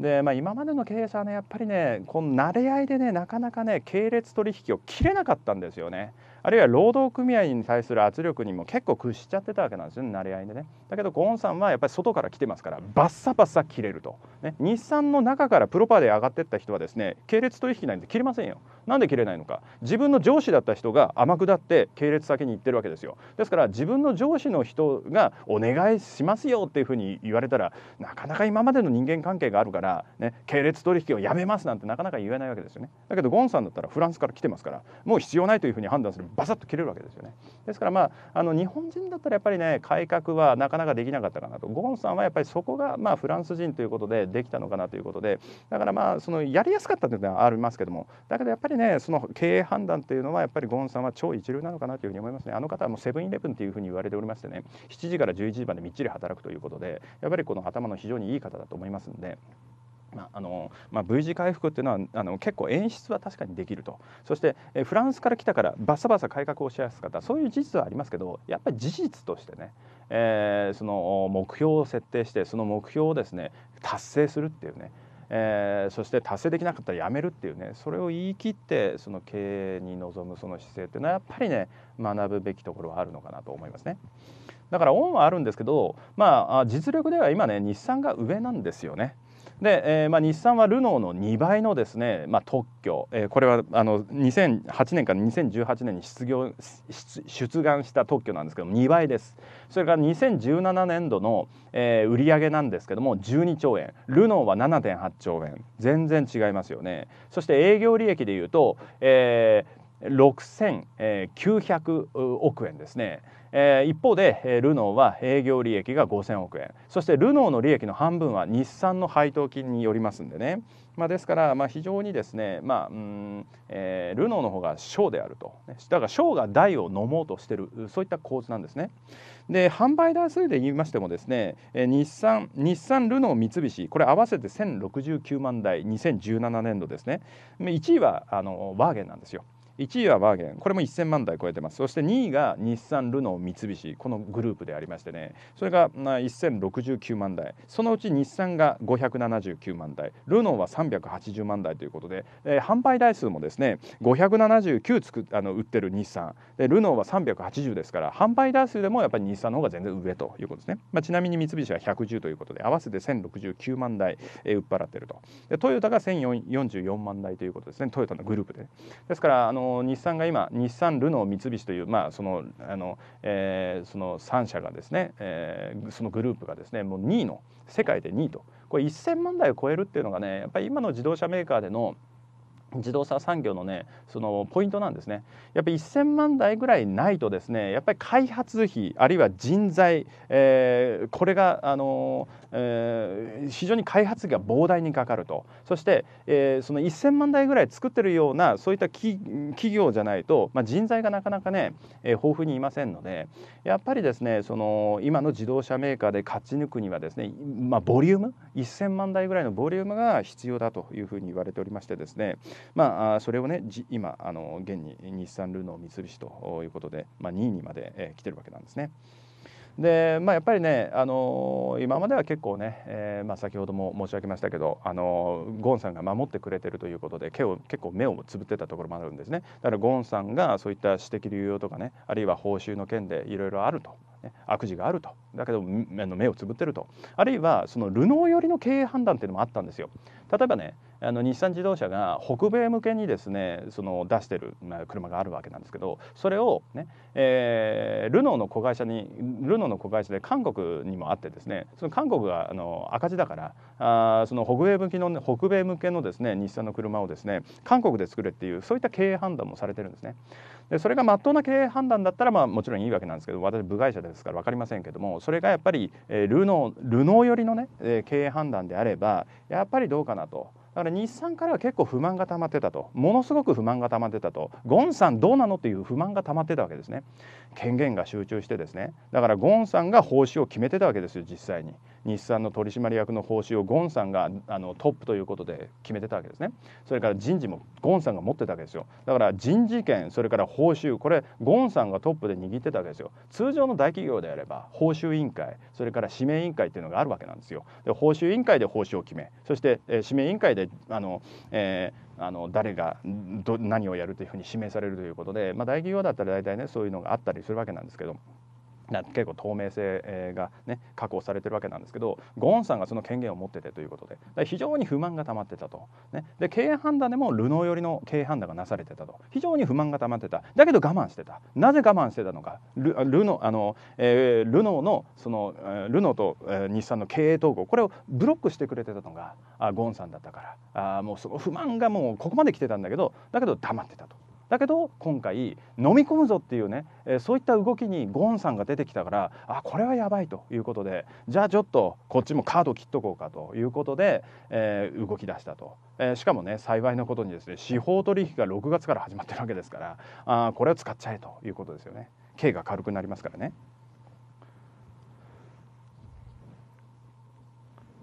で、まあ、今までの経営者はねやっぱりねこの慣れ合いでねなかなかね系列取引を切れなかったんですよね。あるいは労働組合に対する圧力にも結構屈しちゃってたわけなんですよね慣れ合いでねだけどゴーンさんはやっぱり外から来てますからバッサバッサ切れると、ね、日産の中からプロパーで上がってった人はですね系列取引なんて切れませんよなんで切れないのか自分の上司だった人が天下って系列先に行ってるわけですよですから自分の上司の人がお願いしますよっていうふうに言われたらなかなか今までの人間関係があるから、ね、系列取引をやめますなんてなかなか言えないわけですよねだけどゴンさんだったらフランスから来てますからもう必要ないというふうに判断するバサッと切れるわけですよねですからまああの日本人だったらやっぱりね改革はなかなかできなかったかなとゴンさんはやっぱりそこがまあフランス人ということでできたのかなということでだからまあそのやりやすかったというのはありますけどもだけどやっぱりりねその経営判断というのはやっぱりゴーンさんは超一流なのかなというふうに思いますねあの方はもうセブンイレブンというふうに言われておりましてね7時から11時までみっちり働くということでやっぱりこの頭の非常にいい方だと思いますんで。まああのまあ、V 字回復っていうのはあの結構演出は確かにできるとそしてえフランスから来たからバサバサ改革をしやすかったそういう事実はありますけどやっぱり事実としてね、えー、その目標を設定してその目標をですね達成するっていうねえー、そして達成できなかったらやめるっていうねそれを言い切ってその経営に臨むその姿勢っていうのはやっぱりね学ぶべきところはあるのかなと思いますね。だから恩はあるんですけど、まあ、実力では今ね日産が上なんですよね。で、えーまあ、日産はルノーの2倍のですね、まあ、特許、えー、これはあの2008年から2018年に出業出願した特許なんですけども2倍ですそれから2017年度の、えー、売上なんですけども12兆円ルノーは7.8兆円全然違いますよねそして営業利益でいうと、えー、6900億円ですね、え一方でルノーは営業利益が5000億円そしてルノーの利益の半分は日産の配当金によりますんでね、まあ、ですからまあ非常にですね、まあうんえー、ルノーの方が小であるとだから小が大を飲もうとしてるそういった構図なんですね。で販売台数で言いましてもですね日産日産ルノー三菱これ合わせて1069万台2017年度ですね1位はあのワーゲンなんですよ。1位はバーゲンこれも1000万台超えてますそして2位が日産ルノー三菱このグループでありましてねそれが1069万台そのうち日産が579万台ルノーは380万台ということで、えー、販売台数もですね579つくあの売ってる日産でルノーは380ですから販売台数でもやっぱり日産の方が全然上ということですね、まあ、ちなみに三菱は110ということで合わせて1069万台、えー、売っ払ってるとでトヨタが1044万台ということですねトヨタのグループで、ね、ですからあの日産が今日産ルノー三菱という、まあそのあのえー、その3社がですね、えー、そのグループがですねもう2位の世界で2位とこれ1,000万台を超えるっていうのがねやっぱり今の自動車メーカーでの自動車産業のねそのポイントなんですねやっぱり1000万台ぐらいないとですねやっぱり開発費あるいは人材、えー、これがあの、えー、非常に開発費が膨大にかかるとそして、えー、その1000万台ぐらい作ってるようなそういった企業じゃないと、まあ、人材がなかなかね、え豊富にいませんのでやっぱりですねその今の自動車メーカーで勝ち抜くにはですね、まあ、ボリューム1000万台ぐらいのボリュームが必要だというふうに言われておりましてですねまあ、それをね今あの現に日産ルノー三菱ということで、まあ、2位にまで、えー、来てるわけなんですね。でまあ、やっぱりね、あの今までは結構ね、えーまあ、先ほども申し上げましたけど、あのゴーンさんが守ってくれてるということで結構結構目をつぶってたところもあるんですねだからゴーンさんがそういった私的流用とかねあるいは報酬の件でいろいろあると悪事があるとだけど目をつぶってるとあるいはそのルノー寄りの経営判断っていうのもあったんですよ。例えばねあの日産自動車が北米向けにですねその出してる、ま車があるわけなんですけどそれをね、えー、ルノーの子会社にルノーの子会社で韓国にもあってですねその韓国があの赤字だからあその北米向けの北米向けのですね日産の車をですね韓国で作れっていうそういった経営判断もされてるんですね。でそれがまっとうな経営判断だったらまあもちろんいいわけなんですけど私部外者ですから分かりませんけどもそれがやっぱり、えルノールノー寄りのね、えー、経営判断であればやっぱりどうかなと。だから日産からは結構不満が溜まってたとものすごく不満が溜まってたとゴンさんどうなのという不満が溜まってたわけですね権限が集中してですねだからゴンさんが報酬を決めてたわけですよ実際に。日産の取締役の報酬をゴンさんがあのトップということで決めてたわけですねそれから人事もゴンさんが持ってたわけですよだから人事権それから報酬これゴンさんがトップで握ってたわけですよ通常の大企業であれば報酬委員会それから指名委員会っていうのがあるわけなんですよで報酬委員会で報酬を決めそして、え指名委員会であの、えーあの誰がど何をやるというふうに指名されるということで、まあ、大企業だったら大体ねそういうのがあったりするわけなんですけど結構透明性が、ね、確保されてるわけなんですけどゴーンさんがその権限を持っててということで非常に不満が溜まってたと、ね、で経営判断でもルノー寄りの経営判断がなされてたと非常に不満が溜まってただけど我慢してたなぜ我慢してたのかルルノあの、えー、ルノーのそのルノーと、えー、日産の経営統合これをブロックしてくれてたのがあゴーンさんだったからあもうその不満がもうここまで来てたんだけどだけど黙ってたと。だけど今回飲み込むぞっていうね、えそういった動きにゴーンさんが出てきたからあこれはやばいということでじゃあちょっとこっちもカード切っとこうかということで、えー、動き出したと、えー、しかもね幸いなことにですね司法取引が6月から始まってるわけですからあこれを使っちゃえということですよね刑が軽くなりますからね。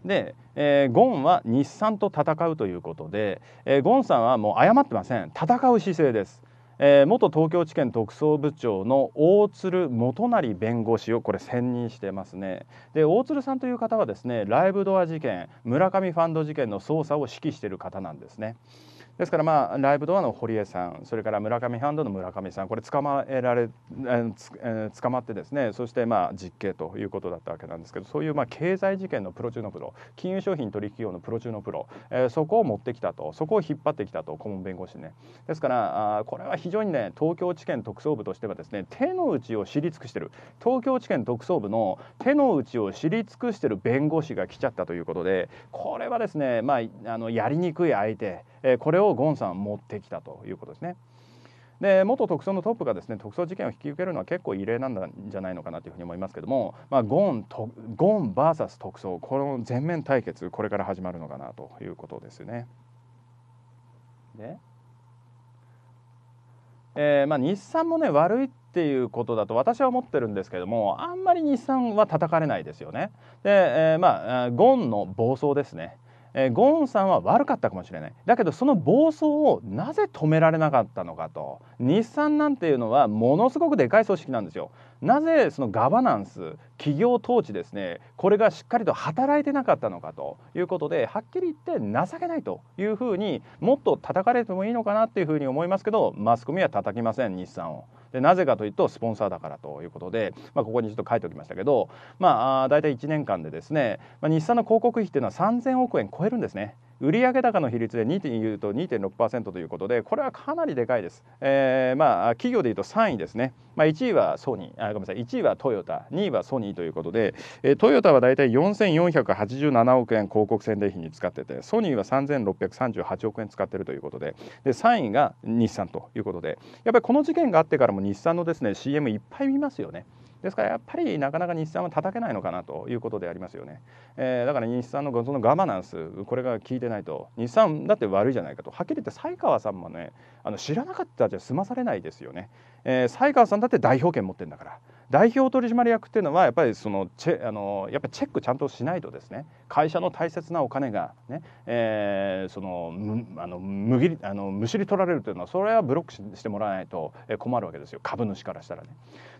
で、えー、ゴンは日産と戦うということで、えー、ゴンさんはもう謝ってません戦う姿勢です、えー、元東京地検特捜部長の大鶴元成弁護士をこれ選任してますねで大鶴さんという方はですねライブドア事件村上ファンド事件の捜査を指揮している方なんですね。ですからまあライブドアの堀江さんそれから村上ハンドの村上さんこれ捕まえられ、え捕まってですねそしてまあ実刑ということだったわけなんですけどそういうまあ経済事件のプロ中のプロ金融商品取引業のプロ中のプロ、えそこを持ってきたとそこを引っ張ってきたと顧問弁護士ねですからあこれは非常にね東京地検特捜部としてはですね手の内を知り尽くしてる東京地検特捜部の手の内を知り尽くしてる弁護士が来ちゃったということでこれはですねまああのやりにくい相手えこれをゴンさん持ってきたということですね。で元特捜のトップがですね特捜事件を引き受けるのは結構異例なんじゃないのかなというふうに思いますけども、まあ、ゴンとゴン VS 特捜この全面対決これから始まるのかなということですね。で、えー、まあ、日産もね悪いっていうことだと私は思ってるんですけどもあんまり日産は叩かれないですよね。で、えー、まあゴンの暴走ですね。えー、ゴーンさんは悪かったかもしれないだけどその暴走をなぜ止められなかったのかと日産なんていうのはものすごくでかい組織なんですよなぜそのガバナンス企業統治ですねこれがしっかりと働いてなかったのかということではっきり言って情けないというふうにもっと叩かれてもいいのかなっていうふうに思いますけどマスコミは叩きません日産を。でなぜかというとスポンサーだからということで、まあ、ここにちょっと書いておきましたけど、まあ、大体1年間でですね、まあ、日産の広告費っていうのは3000億円超えるんですね。売上高の比率で2.9と2.6%ということでこれはかなりでかいです、えー、まあ企業でいうと3位ですね、まあ、1位はソニーあごめんなさい1位はトヨタ2位はソニーということで、えー、トヨタは大体4487億円広告宣伝費に使っててソニーは3638億円使ってるということでで3位が日産ということでやっぱりこの事件があってからも日産のですね CM いっぱい見ますよね。ですからやっぱりなかなか日産は叩けないのかなということでありますよね、えー、だから日産のそのガバナンスこれが効いてないと日産だって悪いじゃないかとはっきり言って才川さんもねあの知らなかったじゃ済まされないですよね、えー、川さんだって代表権持ってるんだから代表取締役っていうのはやっぱりそのチェあのやっぱチェックちゃんとしないとですね会社の大切なお金がね、えー、そのあのむぎあのむしり取られるというのはそれはブロックしてもらわないと困るわけですよ株主からしたらね。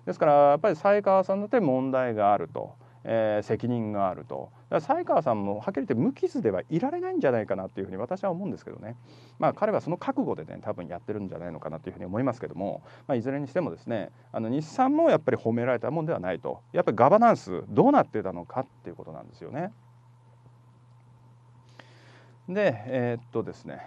ですからやっぱり才川さんだって問題があると。えー、責任があると才川さんもはっきり言って無傷ではいられないんじゃないかなっていうふうに私は思うんですけどね、まあ、彼はその覚悟でね多分やってるんじゃないのかなというふうに思いますけども、まあ、いずれにしてもですねあの日産もやっぱり褒められたもんではないとやっぱりガバナンスどうなってたのかっていうことなんですよね。でえー、っとですね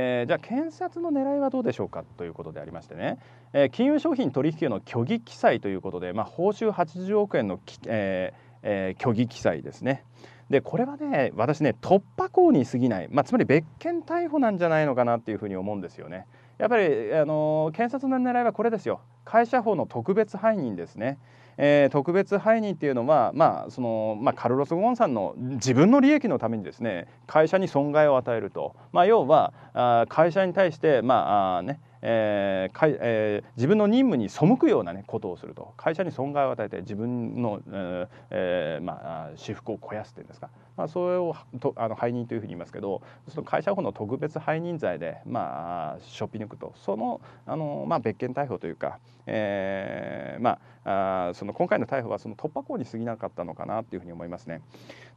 えー、じゃあ検察の狙いはどうでしょうかということでありましてね、えー、金融商品取引への虚偽記載ということで、まあ、報酬80億円の、えーえー、虚偽記載ですね。でこれはね私ね突破口に過ぎない、まあ、つまり別件逮捕なんじゃないのかなっていうふうに思うんですよね。やっぱり、あの検察の狙いはこれですよ会社法の特別背任ですね。えー、特別背任っていうのは、まあそのまあ、カルロス・ゴーンさんの自分の利益のためにですね会社に損害を与えると、まあ、要はあ会社に対して、まああねえーかえー、自分の任務に背くような、ね、ことをすると会社に損害を与えて自分の、えーまあ、私服を肥やすというんですか、まあ、それをとあの背任というふうに言いますけどその会社法の特別背任罪で、まあ、しょっぴ抜くとそのあの、まあ、別件逮捕というか、えーまあ、あその今回の逮捕はその突破口に過ぎなかったのかなというふうに思いますね。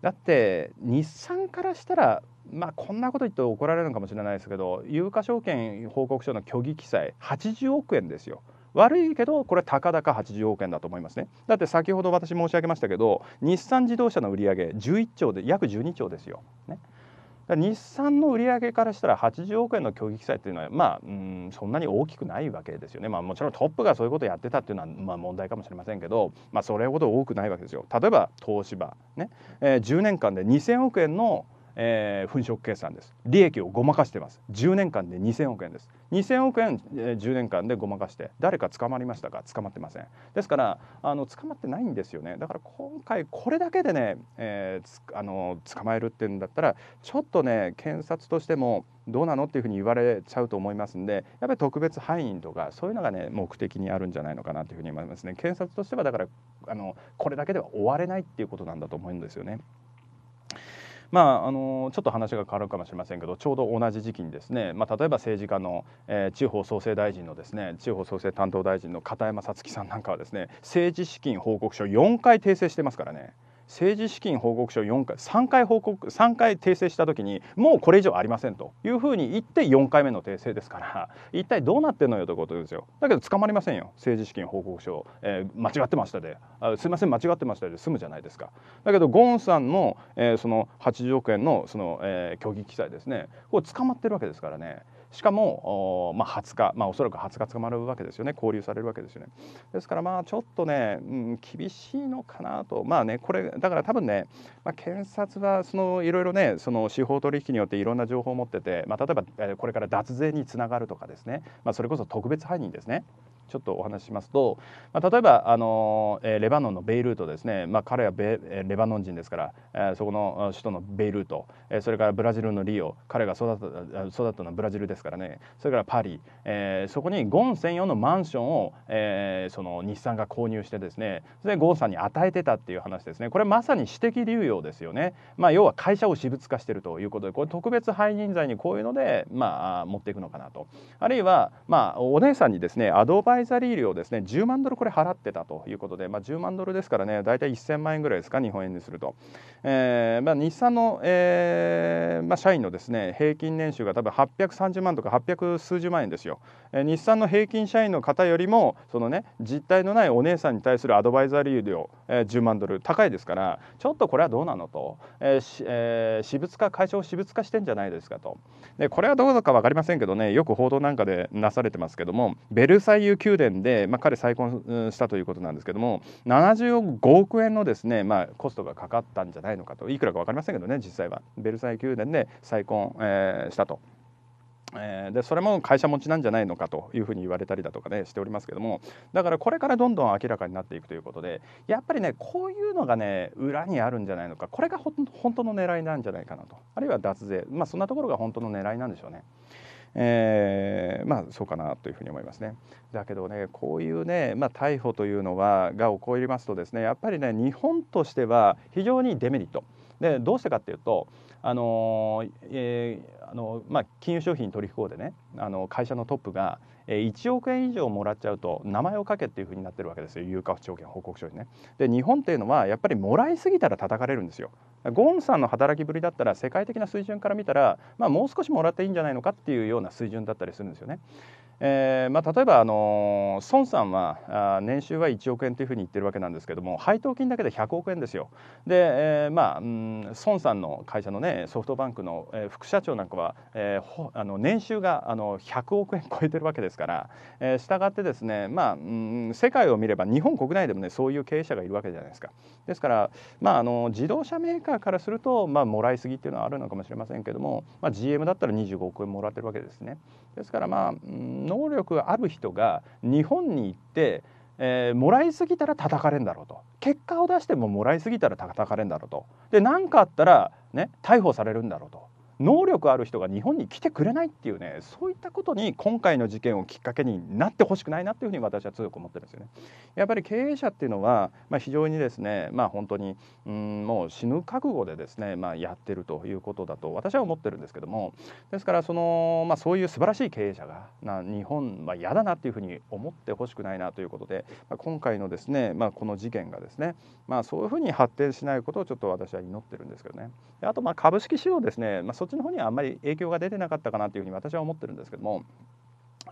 だって日産からしたらまあ、こんなこと言って怒られるのかもしれないですけど有価証券報告書の虚偽記載80億円ですよ。悪いけどこれ高々80億円だと思いますねだって先ほど私申し上げましたけど日産自動車の売り上げ11兆で約12兆ですよ、ね、日産の売上からしたら80億円の虚偽記載っていうのはまあうんそんなに大きくないわけですよね、まあ、もちろんトップがそういうことやってたっていうのは、まあ、問題かもしれませんけど、まあ、それほど多くないわけですよ。例えば東芝ね、えー、10年間で2000億円のえー、粉飾計算です利益をごまかしてます10年間で2000億円です2000億円、えー、10年間でごまかして誰か捕まりましたか捕まってませんですからあの捕まってないんですよねだから今回これだけでね、えー、あの捕まえるって言うんだったらちょっとね検察としてもどうなのっていうふうに言われちゃうと思いますんでやっぱり特別背任とかそういうのがね目的にあるんじゃないのかなというふうに思いますね検察としてはだからあのこれだけでは終われないっていうことなんだと思うんですよね。まあ、あのちょっと話が変わるかもしれませんけどちょうど同じ時期にですね、まあ、例えば政治家の、えー、地方創生大臣のですね地方創生担当大臣の片山さつきさんなんかはですね政治資金報告書4回訂正してますからね。政治資金報告書4回3回報告3回訂正した時にもうこれ以上ありませんというふうに言って4回目の訂正ですから一体どうなってんのよということですよだけど捕まりませんよ政治資金報告書、えー、間違ってましたですいません間違ってましたで済むじゃないですかだけどゴーンさんの、えー、その80億円のその、えー、虚偽記載ですねこれ捕まってるわけですからねしかも、まあ、20日、まあ、おそらく20日捕まるわけですよね拘留されるわけですよねですからまあちょっとね、うん、厳しいのかなとまあねこれだから多分ね、まあ、検察はいろいろねその司法取引によっていろんな情報を持ってて、まあ、例えばこれから脱税につながるとかですね、まあ、それこそ特別犯人ですねちょっとお話ししますと、まあ、例えばあの、えー、レバノンのベイルートですね、まあ、彼はベレバノン人ですから、えー、そこの首都のベイルート、えー、それからブラジルのリオ彼が育った育ったのはブラジルですからねそれからパリ、えー、そこにゴン専用のマンションを、えー、その日産が購入してですねそれでゴンさんに与えてたっていう話ですねこれまさに私的流用ですよね、まあ、要は会社を私物化しているということでこれ特別背任罪にこういうので、まあ、持っていくのかなとあるいは、まあ、お姉さんにですねアドバイイザリー料ですね10万ドルこれ払ってたということで、まあ、10万ドルですからね大体1000万円ぐらいですか日本円にすると、えーまあ、日産の、えーまあ、社員のですね平均年収が多分830万とか800数十万円ですよ、えー、日産の平均社員の方よりもそのね実体のないお姉さんに対するアドバイザリー料、えー、10万ドル高いですからちょっとこれはどうなのと、えーえー、私物化会社を私物化してんじゃないですかとでこれはどうか分かりませんけどねよく報道なんかでなされてますけどもベルサイユ宮宮殿で、まあ、彼再婚したということなんですけども75億円のですね、まあ、コストがかかったんじゃないのかといくらか分かりませんけどね実際はベルサイユ宮殿で再婚、えー、したと。えでそれも会社持ちなんじゃないのかというふうに言われたりだとかねしておりますけどもだからこれからどんどん明らかになっていくということでやっぱりねこういうのがね裏にあるんじゃないのかこれが本当の狙いなんじゃないかなとあるいは脱税まあそんなところが本当の狙いなんでしょうね。えー、まあそうかなというふうに思いますね。だけどねこういうね、まあ、逮捕というのはが起こりますとですねやっぱりね日本としては非常にデメリット。でどうしてかっていうとあの、えーあのまあ、金融商品取引法でねあの会社のトップが1億円以上もらっちゃうと名前を書けっていうふうになってるわけですよ有価不調件報告書にね。で日本っていうのはやっぱりもらいすぎたら叩かれるんですよ。ゴーンさんの働きぶりだったら世界的な水準から見たら、まあ、もう少しもらっていいんじゃないのかっていうような水準だったりするんですよね。えーまあ、例えば、あのー、孫さんはあ年収は1億円というふうに言ってるわけなんですけども配当金だけで100億円ですよ。で、えーまあ、うん、孫さんの会社の、ね、ソフトバンクの、えー、副社長なんかは、えー、ほあの年収があの100億円超えてるわけですから。から、えー、したってですね、まあ、うん、世界を見れば日本国内でもねそういう経営者がいるわけじゃないですか。ですから、まあ、あの自動車メーカーからすると、まあ、もらいすぎっていうのはあるのかもしれませんけども、まあ、GM だったら25億円もらってるわけですね。ですから、まあ、能力がある人が日本に行ってえー、もらいすぎたら叩かれんだろうと結果を出してももらいすぎたら叩かれんだろうとで何かあったら、ね、逮捕されるんだろうと能力ある人が日本に来てくれないっていうねそういったことに今回の事件をきっかけになってほしくないなというふうに私は強く思ってるんですよね。やっぱり経営者っていうのは、まあ、非常にですね、まあ、本当にうんもう死ぬ覚悟でですね、まあ、やってるということだと私は思ってるんですけどもですからその、まあ、そういう素晴らしい経営者がな日本は嫌だなっていうふうに思ってほしくないなということで、まあ、今回のですね、まあ、この事件がですね、まあ、そういうふうに発展しないことをちょっと私は祈ってるんですけどね。あとまあ株式市場ですね、まあ、ちの方にはあんまり影響が出てなかったかなというふうに私は思ってるんですけども。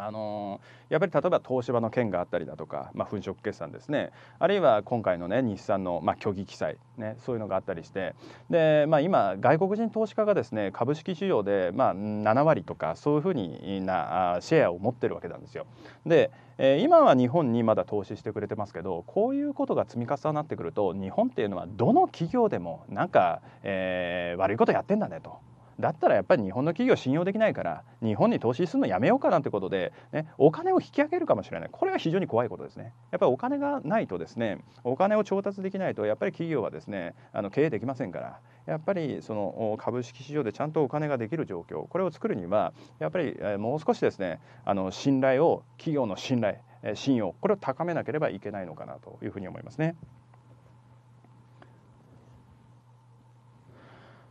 あのー、やっぱり例えば東芝の件があったりだとか、まあ、粉飾決算ですねあるいは今回の、ね、日産の、まあ、虚偽記載、ね、そういうのがあったりしてで、まあ、今外国人投資家がですね株式市場で、まあ、7割とかそういうふうになシェアを持ってるわけなんですよ。でえ今は日本にまだ投資してくれてますけどこういうことが積み重なってくると日本っていうのはどの企業でもなんか、えー、悪いことやってんだねとだったらやっぱり日本の企業信用できないから日本に投資するのやめようかなということで、ね、お金を引き上げるかもしれないこれは非常に怖いことですねやっぱりお金がないとですねお金を調達できないとやっぱり企業はですねあの経営できませんからやっぱりその株式市場でちゃんとお金ができる状況これを作るにはやっぱりもう少しですねあの信頼を企業の信頼信用これを高めなければいけないのかなというふうに思いますね。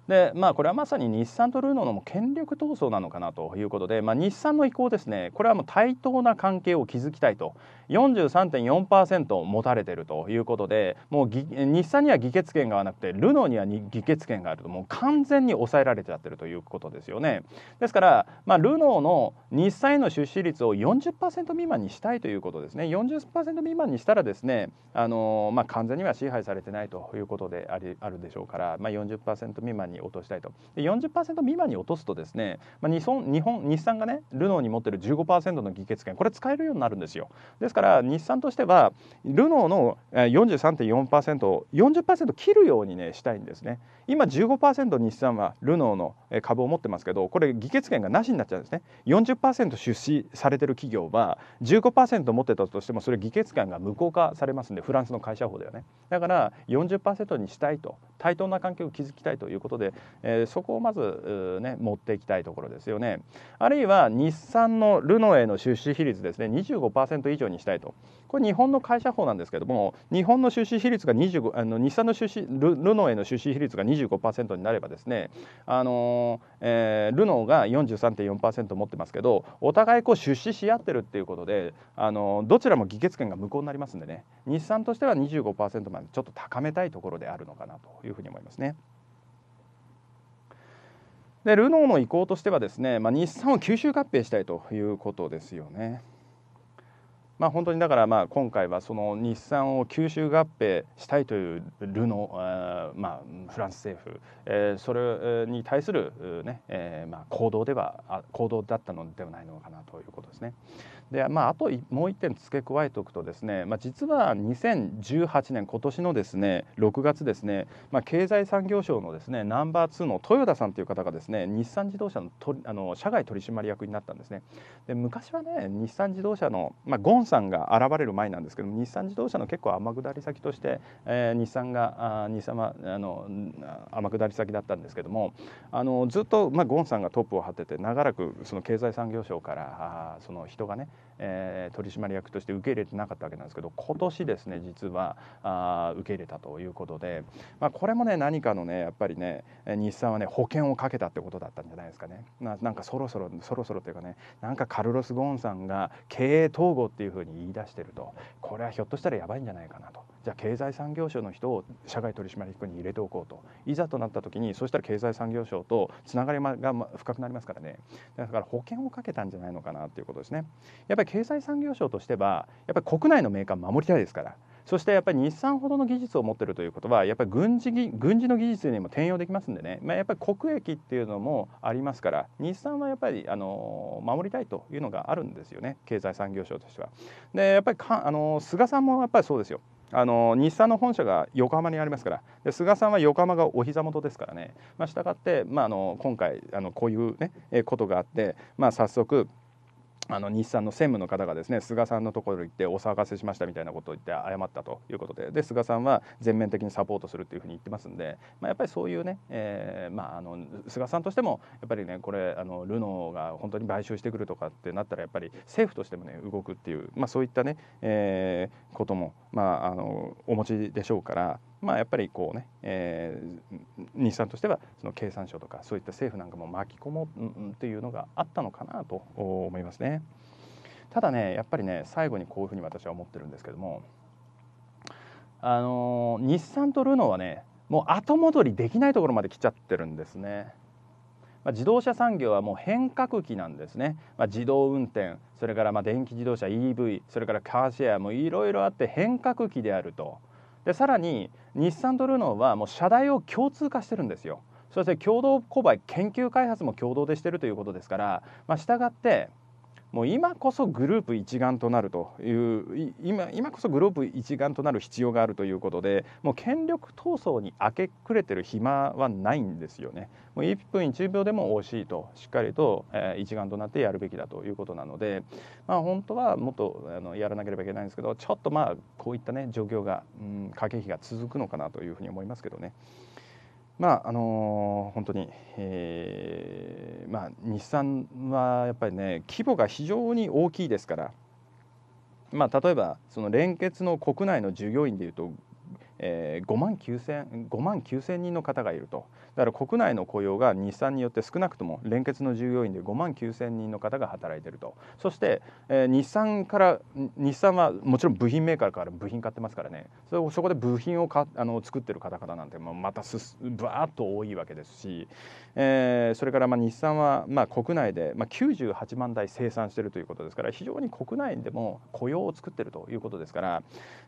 でまあ、これはまさに日産とルノーの権力闘争なのかなということで、まあ、日産の意向ですね、これはもう対等な関係を築きたいと、43.4%持たれているということで、もう日産には議決権がなくて、ルノーには議決権があると、もう完全に抑えられちゃってるということですよね。ですから、まあ、ルノーの日産への出資率を40%未満にしたいということですね、40%未満にしたら、ですねあの、まあ、完全には支配されてないということでありあるでしょうから、まあ、40%未満にに落としたいとで40%未満に落とすとですね、まあ、日本日本日産がねルノーに持ってる15%の議決権これ使えるようになるんですよですから日産としてはルノーの43.4%を40%切るようにねしたいんですね今15%日産はルノーの株を持ってますけどこれ議決権がなしになっちゃうんですね40%出資されてる企業は15%持ってたとしてもそれ議決権が無効化されますんでフランスの会社法ではねだから40%にしたいと対等な関係を築きたいということでで、えー、そこをまず、ね、持っていきたいところですよね。あるいは日産のルノーへの出資比率ですね25%以上にしたいとこれ日本の会社法なんですけども日本の出資比率が25あの日産の出資ルルノーへの出資比率が25%になればですね、あのえー、ルノーが43.4%持ってますけどお互いこう出資し合ってるっていうことで、あのどちらも議決権が無効になりますんでね日産としては25%までちょっと高めたいところであるのかなというふうに思いますね。でルノーの意向としてはですね、まあ、日産を吸収合併したいということですよね。まあ、本当にだからまあ今回はその日産を吸収合併したいというルノー、まあ、フランス政府、えー、それに対するね、えー、まあ行動では行動だったのではないのかなということですね。でまあ、あともう1点付け加えておくとですね、まあ、実は2018年今年のですね6月ですね、まあ、経済産業省のですねナンバー2の豊田さんという方がですね日産自動車のとあの社外取締役になったんですねで昔はね日産自動車の、まあ、ゴンさんが現れる前なんですけど日産自動車の結構天下り先として、えー、日産があ日産はあの天下り先だったんですけどもあのずっと、まあ、ゴンさんがトップを張ってて長らくその経済産業省からあその人がねえー、取締役として受け入れてなかったわけなんですけど今年ですね実はあ受け入れたということで、まあ、これもね何かのねやっぱりね日産はね保険をかけたってことだったんじゃないですかねあ、なんかそろそろそろそろというかねなんかカルロス・ゴーンさんが経営統合っていうふうに言い出してるとこれはひょっとしたらやばいんじゃないかなと。じゃあ経済産業省の人を社外取締役に入れておこうといざとなった時にそしたら経済産業省とつながりが深くなりますからねだから保険をかけたんじゃないのかなということですねやっぱり経済産業省としてはやっぱり国内のメーカー守りたいですからそしてやっぱり日産ほどの技術を持ってるということはやっぱり軍事軍事の技術にも転用できますんでね、まあ、やっぱり国益っていうのもありますから日産はやっぱりあの守りたいというのがあるんですよね経済産業省としては。でやっぱりかあの菅さんもやっぱりそうですよ。あの日産の本社が横浜にありますからで菅さんは横浜がお膝元ですからね、まあ、したがって、まあ、あの今回あのこういう、ね、ことがあって、まあ、早速あの日産の専務の方がですね菅さんのところ行ってお騒がせしましたみたいなことを言って謝ったということでで菅さんは全面的にサポートするというふうに言ってますんで、まあ、やっぱりそういうね、えーまあ、あの菅さんとしてもやっぱりねこれあのルノーが本当に買収してくるとかってなったらやっぱり政府としてもね動くっていう、まあ、そういったね、えー、ことも、まあ、あのお持ちでしょうからまあ、やっぱりこうね、えー、日産としてはその経産省とかそういった政府なんかも巻き込もうというのがあったのかなと思いますね。ただねやっぱりね最後にこういうふうに私は思ってるんですけどもあの日産とルノーはねもう後戻りできないところまで来ちゃってるんですね。まあ、自動車産業はもう変革期なんですね、まあ、自動運転それからま電気自動車 EV それからカーシェアもいろいろあって変革期であるとでさらに日産とルノーはもう社代を共通化してるんですよそして共同購買研究開発も共同でしてるということですから、まあ、従ってもう今こそグループ一丸となるという今今こそグループ一丸となる必要があるということでもう権力闘争に明け暮れてる暇はないんですよねもう1分1秒でも惜しいとしっかりと、えー、一丸となってやるべきだということなので、まあ、本当はもっとあのやらなければいけないんですけどちょっとまあこういったね状況が、うん、駆け引きが続くのかなというふうに思いますけどね。まああの本当に、えーまあ、日産はやっぱりね規模が非常に大きいですから、まあ、例えばその連結の国内の従業員でいうとえー、5万9000万人の方がいるとだから国内の雇用が日産によって少なくとも連結の従業員で5万9000人の方が働いているとそして、えー、日産から日産はもちろん部品メーカーから部品買ってますからねそそこで部品をかあの作ってる方々なんてまたすぶわっと多いわけですし、えー、それからまあ日産はまあ国内でまあ98万台生産しているということですから非常に国内でも雇用を作ってるということですから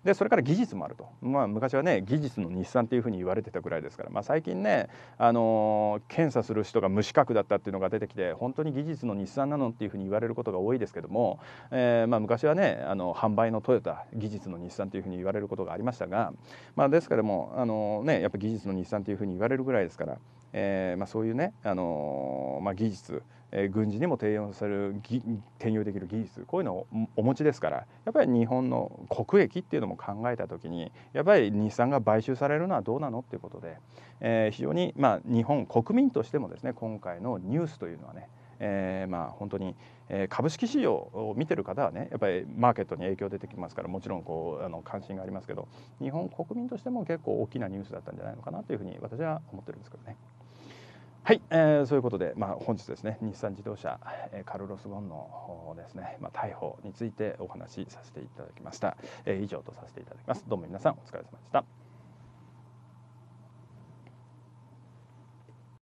でそれから技術もあると、まあ、昔ははね技術の日産っていうふうに言われてたぐらいですから、まあ、最近ね、あのー、検査する人が無資格だったっていうのが出てきて本当に技術の日産なのっていうふうに言われることが多いですけども、えー、まあ、昔はねあの販売のトヨタ技術の日産というふうに言われることがありましたが、まあ、ですからもう、あのー、ね、やっぱ技術の日産というふうに言われるぐらいですから。えーまあ、そういうね、あのー、まあ、技術、えー、軍事にも転用される転用できる技術こういうのをお持ちですからやっぱり日本の国益っていうのも考えた時にやっぱり日産が買収されるのはどうなのっていうことで、えー、非常に、まあ、日本国民としてもですね今回のニュースというのはねえー、まあ本当に、えー、株式市場を見てる方はねやっぱりマーケットに影響出てきますからもちろんこうあの関心がありますけど日本国民としても結構大きなニュースだったんじゃないのかなというふうに私は思ってるんですけどね。はい、えー、そういうことで、まあ、本日ですね、日産自動車、えー、カルロス・ゴンのですね、まあ、逮捕についてお話しさせていただきました。えー、以上とさせていただきます。どうも皆さん、お疲れ様でした。